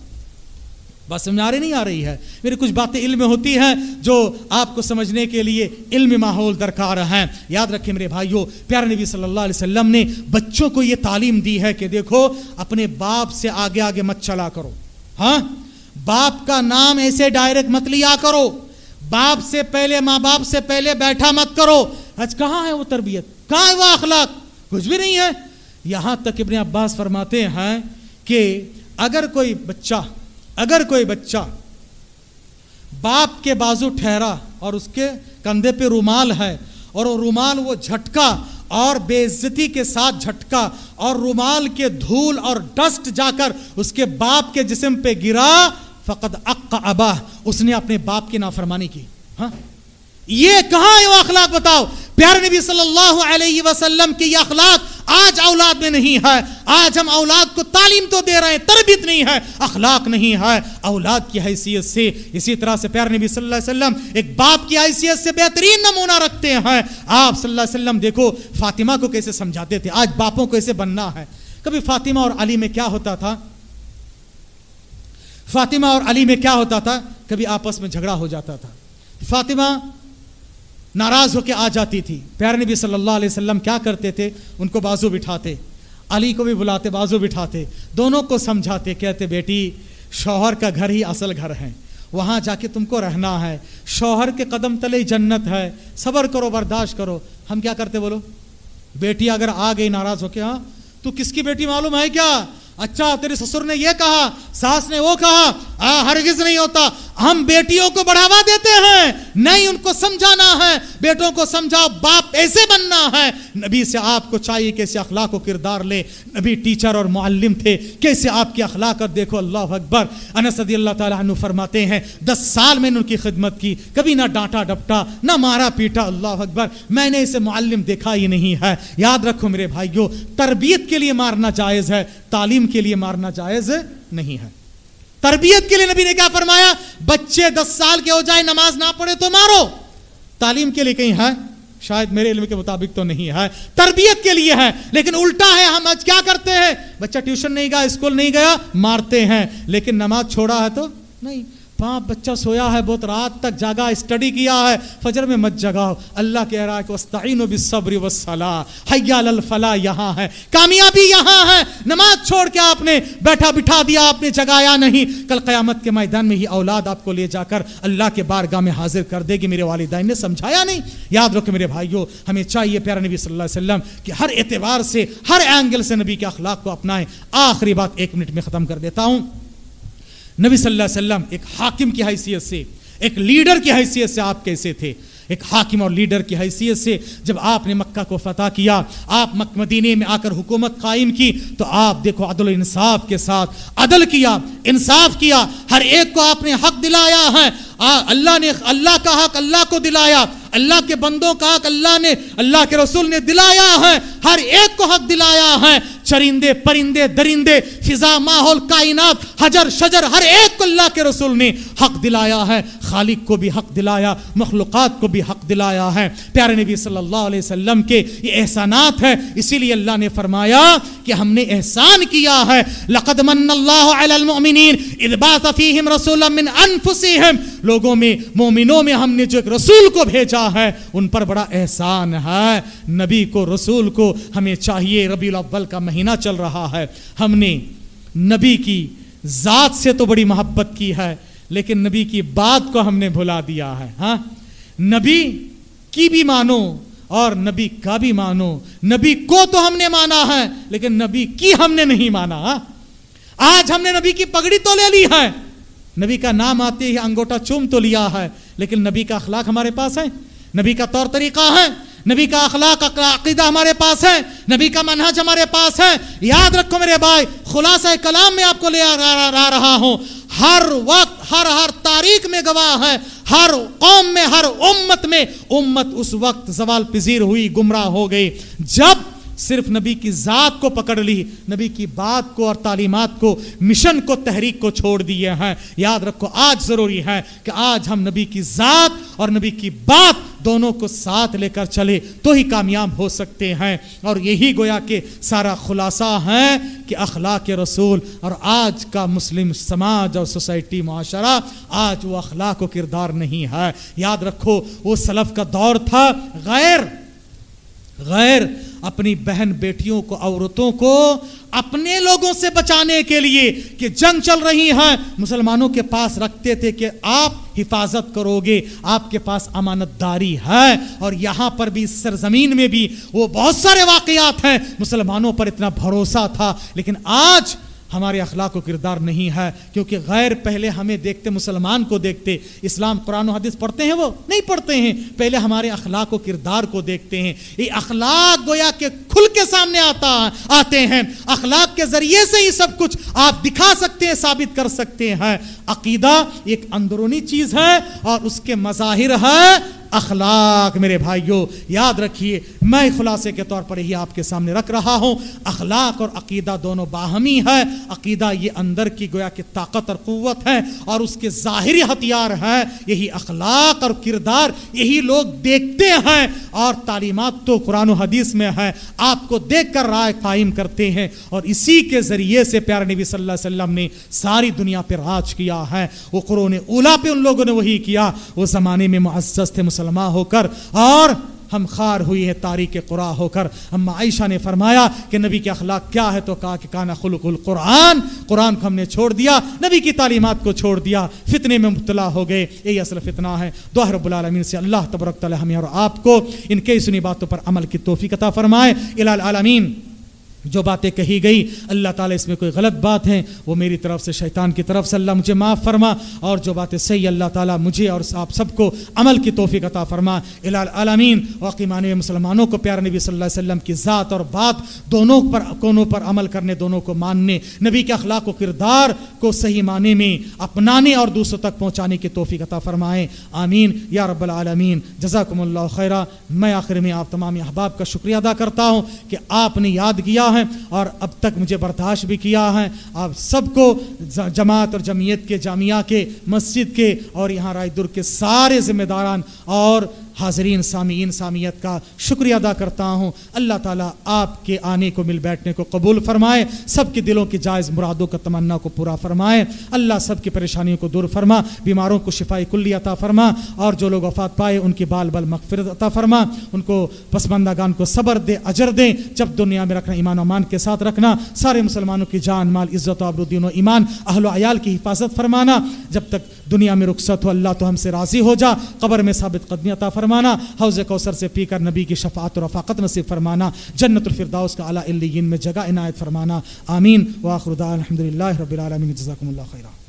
Speaker 1: बात समझ आ रही नहीं आ रही है मेरी कुछ बातें इल्म होती हैं जो आपको समझने के लिए इल्म माहौल दरकार हैं याद रखें मेरे भाइयों प्यारे नबी सल्लल्लाहु अलैहि वसल्लम ने बच्चों को ये तालीम दी है कि देखो अपने बाप से आगे आगे मत चला करो हाँ बाप का नाम ऐसे डायरेक्ट मत लिया करो बाप से पहले माँ बाप से पहले बैठा मत करो आज कहाँ है वो तरबियत कहाँ है वो अखलाक कुछ भी नहीं है यहाँ तक इबन अब्बास फरमाते हैं कि अगर कोई बच्चा अगर कोई बच्चा बाप के बाजू ठहरा और उसके कंधे पे रुमाल है और वो रुमाल वो झटका और बेइज्जती के साथ झटका और रुमाल के धूल और डस्ट जाकर उसके बाप के जिस्म पे गिरा फ़कद अक् अबाह उसने अपने बाप की नाफरमानी की हाँ ये कहाँ है वो अखलाक बताओ प्यारे नबी सल्लल्लाहु अलैहि वसल्लम के ये अखलाक आज औलाद में नहीं है आज हम औलाद को तालीम तो दे रहे हैं तरबियत नहीं है अखलाक नहीं है औलाद की हैसियत से इसी तरह से प्यार नबी सल्लल्लाहु अलैहि वसल्लम एक बाप की हैसियत से बेहतरीन नमूना रखते हैं आप सल्लल्लाहु अलैहि वसल्लम देखो फातिमा को कैसे समझाते थे आज बापों को कैसे बनना है कभी फातिमा और अली में क्या होता था फातिमा और अली में क्या होता था कभी आपस में झगड़ा हो जाता था फातिमा नाराज होकर आ जाती थी प्यार नबी सल्लल्लाहु अलैहि वसल्लम क्या करते थे उनको बाजू बिठाते अली को भी बुलाते बाजू बिठाते दोनों को समझाते कहते बेटी शौहर का घर ही असल घर है वहाँ जाके तुमको रहना है शौहर के कदम तले जन्नत है सब्र करो बर्दाश्त करो हम क्या करते बोलो बेटी अगर आ गई नाराज होके हाँ तू तो किसकी बेटी मालूम है क्या अच्छा तेरे ससुर ने यह कहा सास ने वो कहा आ, हरगिज नहीं होता हम बेटियों को बढ़ावा देते हैं नहीं उनको समझाना है बेटों को समझाओ बाप ऐसे बनना है नबी से आपको चाहिए कैसे अखलाक किरदार ले नबी टीचर और मुअल्लिम थे कैसे आपके अखलाक और देखो अल्लाह अकबर अनसदी अल्लाह तु फरमाते हैं दस साल मैंने उनकी खिदमत की कभी ना डांटा डपटा ना मारा पीटा अल्लाह अकबर मैंने इसे मुअल्लिम देखा ही नहीं है याद रखो मेरे भाइयों तरबियत के लिए मारना जायज़ है तालीम के लिए मारना जायज नहीं है तरबियत के लिए नबी ने क्या फरमाया बच्चे दस साल के हो जाए नमाज ना पढ़े तो मारो तालीम के लिए कहीं है शायद मेरे इल्म के मुताबिक तो नहीं है तरबियत के लिए है लेकिन उल्टा है हम आज क्या करते हैं बच्चा ट्यूशन नहीं गया स्कूल नहीं गया मारते हैं लेकिन नमाज छोड़ा है तो नहीं बाप बच्चा सोया है बहुत रात तक जागा स्टडी किया है फजर में मत जगाओ अल्लाह कह रहा है कि वस्ताइन बिसब्र वसला हयाल फला यहाँ है कामयाबी यहाँ है नमाज छोड़ के आपने बैठा बिठा दिया आपने जगाया नहीं कल क़यामत के मैदान में ही औलाद आपको ले जाकर अल्लाह के बारगाह में हाजिर कर देगी मेरे वालदाइन ने समझाया नहीं याद रखो मेरे भाइयों हमें चाहिए प्यारा नबी सल्लल्लाहु अलैहि वसल्लम कि हर एतबार से हर एंगल से नबी के अखलाक को अपनाएं आखिरी बात एक मिनट में ख़त्म कर देता हूँ नबी सल्लल्लाहु अलैहि वसल्लम एक हाकिम की हैसियत से एक लीडर की हैसियत से आप कैसे थे एक हाकिम और लीडर की हैसियत से जब आपने मक्का को फतह किया आप मक मदीने में आकर हुकूमत कायम की तो आप देखो अदल इंसाफ के साथ अदल किया इंसाफ किया हर एक को आपने हक दिलाया है हाँ, अल्लाह ने अल्लाह का हक अल्लाह को दिलाया अल्लाह के बंदों का हक अल्लाह ने अल्लाह के रसूल ने दिलाया है हर एक को हक दिलाया है चरिंदे परिंदे दरिंदे फिजा माहौल कायनात हजर शजर हर एक को अल्लाह के रसूल ने हक दिलाया है खालिक को भी हक दिलाया मखलूक़ात को भी हक दिलाया है प्यारे नबी सल्लल्लाहु अलैहि वसल्लम के ये एहसानात है इसीलिए अल्लाह ने फरमाया कि हमने एहसान किया है लकदमन अल्लाह लोगों में मोमिनों में हमने जो एक रसूल को भेजा है उन पर बड़ा एहसान है नबी को रसूल को हमें चाहिए रबी अव्वल का महीना चल रहा है हमने नबी की ज़ात से तो बड़ी मोहब्बत की है लेकिन नबी की बात को हमने भुला दिया है हाँ नबी की भी मानो और नबी का भी मानो नबी को तो हमने माना है लेकिन नबी की हमने नहीं माना हाँ? आज हमने नबी की पगड़ी तो ले ली है नबी का नाम आते ही अंगोटा चूम तो लिया है लेकिन नबी का अखलाक हमारे पास है नबी का तौर तरीका है नबी का अखलाक अकीदा हमारे पास है नबी का मनहज हमारे पास है याद रखो मेरे भाई खुलासा कलाम में आपको ले आ रहा, हूं हर वक्त हर हर तारीख में गवाह है हर कौम में हर उम्मत में उम्मत उस वक्त जवाल पजीर हुई गुमराह हो गई जब सिर्फ नबी की ज़ात को पकड़ ली नबी की बात को और तालीमत को मिशन को तहरीक को छोड़ दिए हैं याद रखो आज ज़रूरी है कि आज हम नबी की ज़ात और नबी की बात दोनों को साथ लेकर चले तो ही कामयाब हो सकते हैं और यही गोया के सारा खुलासा है कि अखलाक रसूल और आज का मुस्लिम समाज और सोसाइटी माशरा आज वो अखलाक को किरदार नहीं है याद रखो वो सलफ का दौर था गैर गैर अपनी बहन बेटियों को औरतों को अपने लोगों से बचाने के लिए कि जंग चल रही है मुसलमानों के पास रखते थे कि आप हिफाजत करोगे आपके पास अमानतदारी है और यहाँ पर भी सरजमीन में भी वो बहुत सारे वाकयात हैं मुसलमानों पर इतना भरोसा था लेकिन आज हमारे अखलाक व किरदार नहीं है क्योंकि गैर पहले हमें देखते मुसलमान को देखते इस्लाम कुरान हदीस पढ़ते हैं वो नहीं पढ़ते हैं पहले हमारे अखलाक व किरदार को देखते हैं ये अखलाक गोया के खुल के सामने आता आते हैं अखलाक के ज़रिए से ही सब कुछ आप दिखा सकते हैं साबित कर सकते हैं अकीदा एक अंदरूनी चीज़ है और उसके मज़ाहिर है अखलाक मेरे भाइयों याद रखिए मैं खुलासे के तौर पर ही आपके सामने रख रहा हूँ अखलाक और अकीदा दोनों बाहमी है अकीदा ये अंदर की गोया की ताकत और क़वत है और उसके ज़ाहरी हथियार है यही अखलाक और किरदार यही लोग देखते हैं और तालीमत तो कुरान हदीस में है आपको देख कर राय कायम करते हैं और इसी के ज़रिए से प्यार नबी वसल्लम ने सारी दुनिया पर राज किया है वो ने ओला पे उन लोगों ने वही किया वो ज़माने में मुआज़ थे मुसलमान मुसलमा होकर और हम खार हुई है तारीख कुरा होकर अम्मा आयशा ने फरमाया कि नबी के अखलाक क्या है तो कहा कि काना खुलकुल कुरान कुरान को हमने छोड़ दिया नबी की तालीमत को छोड़ दिया फितने में मुबतला हो गए यही असल फितना है दोहर रबालमीन से अल्लाह तबरक हमें और आपको इन कई सुनी बातों पर अमल की तोफ़ी कता फरमाए इलामीन जो बातें कही गई अल्लाह ताला इसमें कोई गलत बात है वो मेरी तरफ से शैतान की तरफ से अल्लाह मुझे माफ़ फरमा और जो बातें सही अल्लाह ताला मुझे और आप सबको अमल की तोफ़ी अता फरमा अलामीन वाकई मानव मुसलमानों को प्यार नबी सल्लल्लाहु अलैहि वसल्लम की ज़ात और बात दोनों पर कोनों पर अमल करने दोनों को मानने नबी के अखलाक व किरदार को सही माने में अपनाने और दूसरों तक पहुँचाने की तोफ़ी अता फरमाएँ आमीन या रबालमीन जजाकमल खैरा मैं आखिर में आप तमाम अहबाब का शुक्रिया अदा करता हूँ कि आपने याद किया है और अब तक मुझे बर्दाश्त भी किया है आप सबको जमात और जमीयत के जामिया के मस्जिद के और यहाँ रायदुर के सारे जिम्मेदारान और हाजरीन सामीन सामियत का शुक्रिया अदा करता हूँ अल्लाह ताला आपके आने को मिल बैठने को कबूल फरमाए सबके दिलों की जायज़ मुरादों का तमन्ना को पूरा फरमाए अल्लाह सब की परेशानियों को दूर फरमा बीमारों को शिफाई कुल्ली अता फरमा और जो लोग वफात पाए उनकी बाल बल मगफरत अता फरमा उनको पसमानदागान को सबर दे अजर दें जब दुनिया में रखना ईमान अमान के साथ रखना सारे मुसलमानों की जान माल इज़्ज़त आबरुद्दीन ईमान अहलोयाल आयाल की हिफाजत फरमाना जब तक दुनिया में रुखसत हो अल्लाह तो हमसे राज़ी हो जा कबर में साबित कदमी फरमाना हौज़ कौसर से पीकर नबी की शफात और रफाकत नसीब फरमाना जन्नतफरदाउस का अला में जगह इनायत फरमाना आमीन वाखरुदा अलहमदिल्ला रबीआलमिन जजाकम्ला खैरा